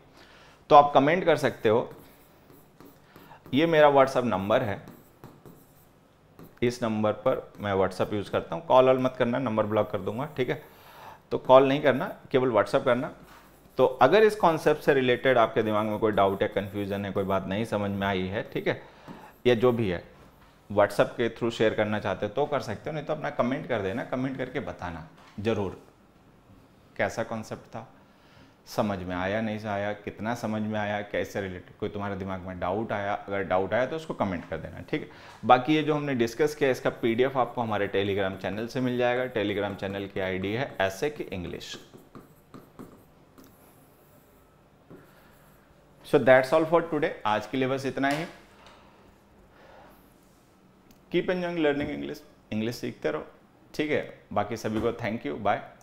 तो आप कमेंट कर सकते हो ये मेरा व्हाट्सअप नंबर है इस नंबर पर मैं व्हाट्सअप यूज़ करता हूँ कॉल ऑल मत करना नंबर ब्लॉक कर दूंगा ठीक है तो कॉल नहीं करना केवल व्हाट्सअप करना तो अगर इस कॉन्सेप्ट से रिलेटेड आपके दिमाग में कोई डाउट है कन्फ्यूज़न है कोई बात नहीं समझ में आई है ठीक है या जो भी है व्हाट्सअप के थ्रू शेयर करना चाहते हो तो कर सकते हो नहीं तो अपना कमेंट कर देना कमेंट करके बताना ज़रूर कैसा कॉन्सेप्ट था समझ में आया नहीं आया कितना समझ में आया कैसे रिलेटेड कोई तुम्हारे दिमाग में डाउट आया अगर डाउट आया तो उसको कमेंट कर देना ठीक है बाकी ये जो हमने डिस्कस किया इसका पीडीएफ आपको हमारे टेलीग्राम चैनल से मिल जाएगा टेलीग्राम चैनल की आईडी है ऐसे की English so that's all for today आज के लिए बस इतना ही keep enjoying learning English English सीखते रहो ठीक है बाकी सभी को थैंक यू बाय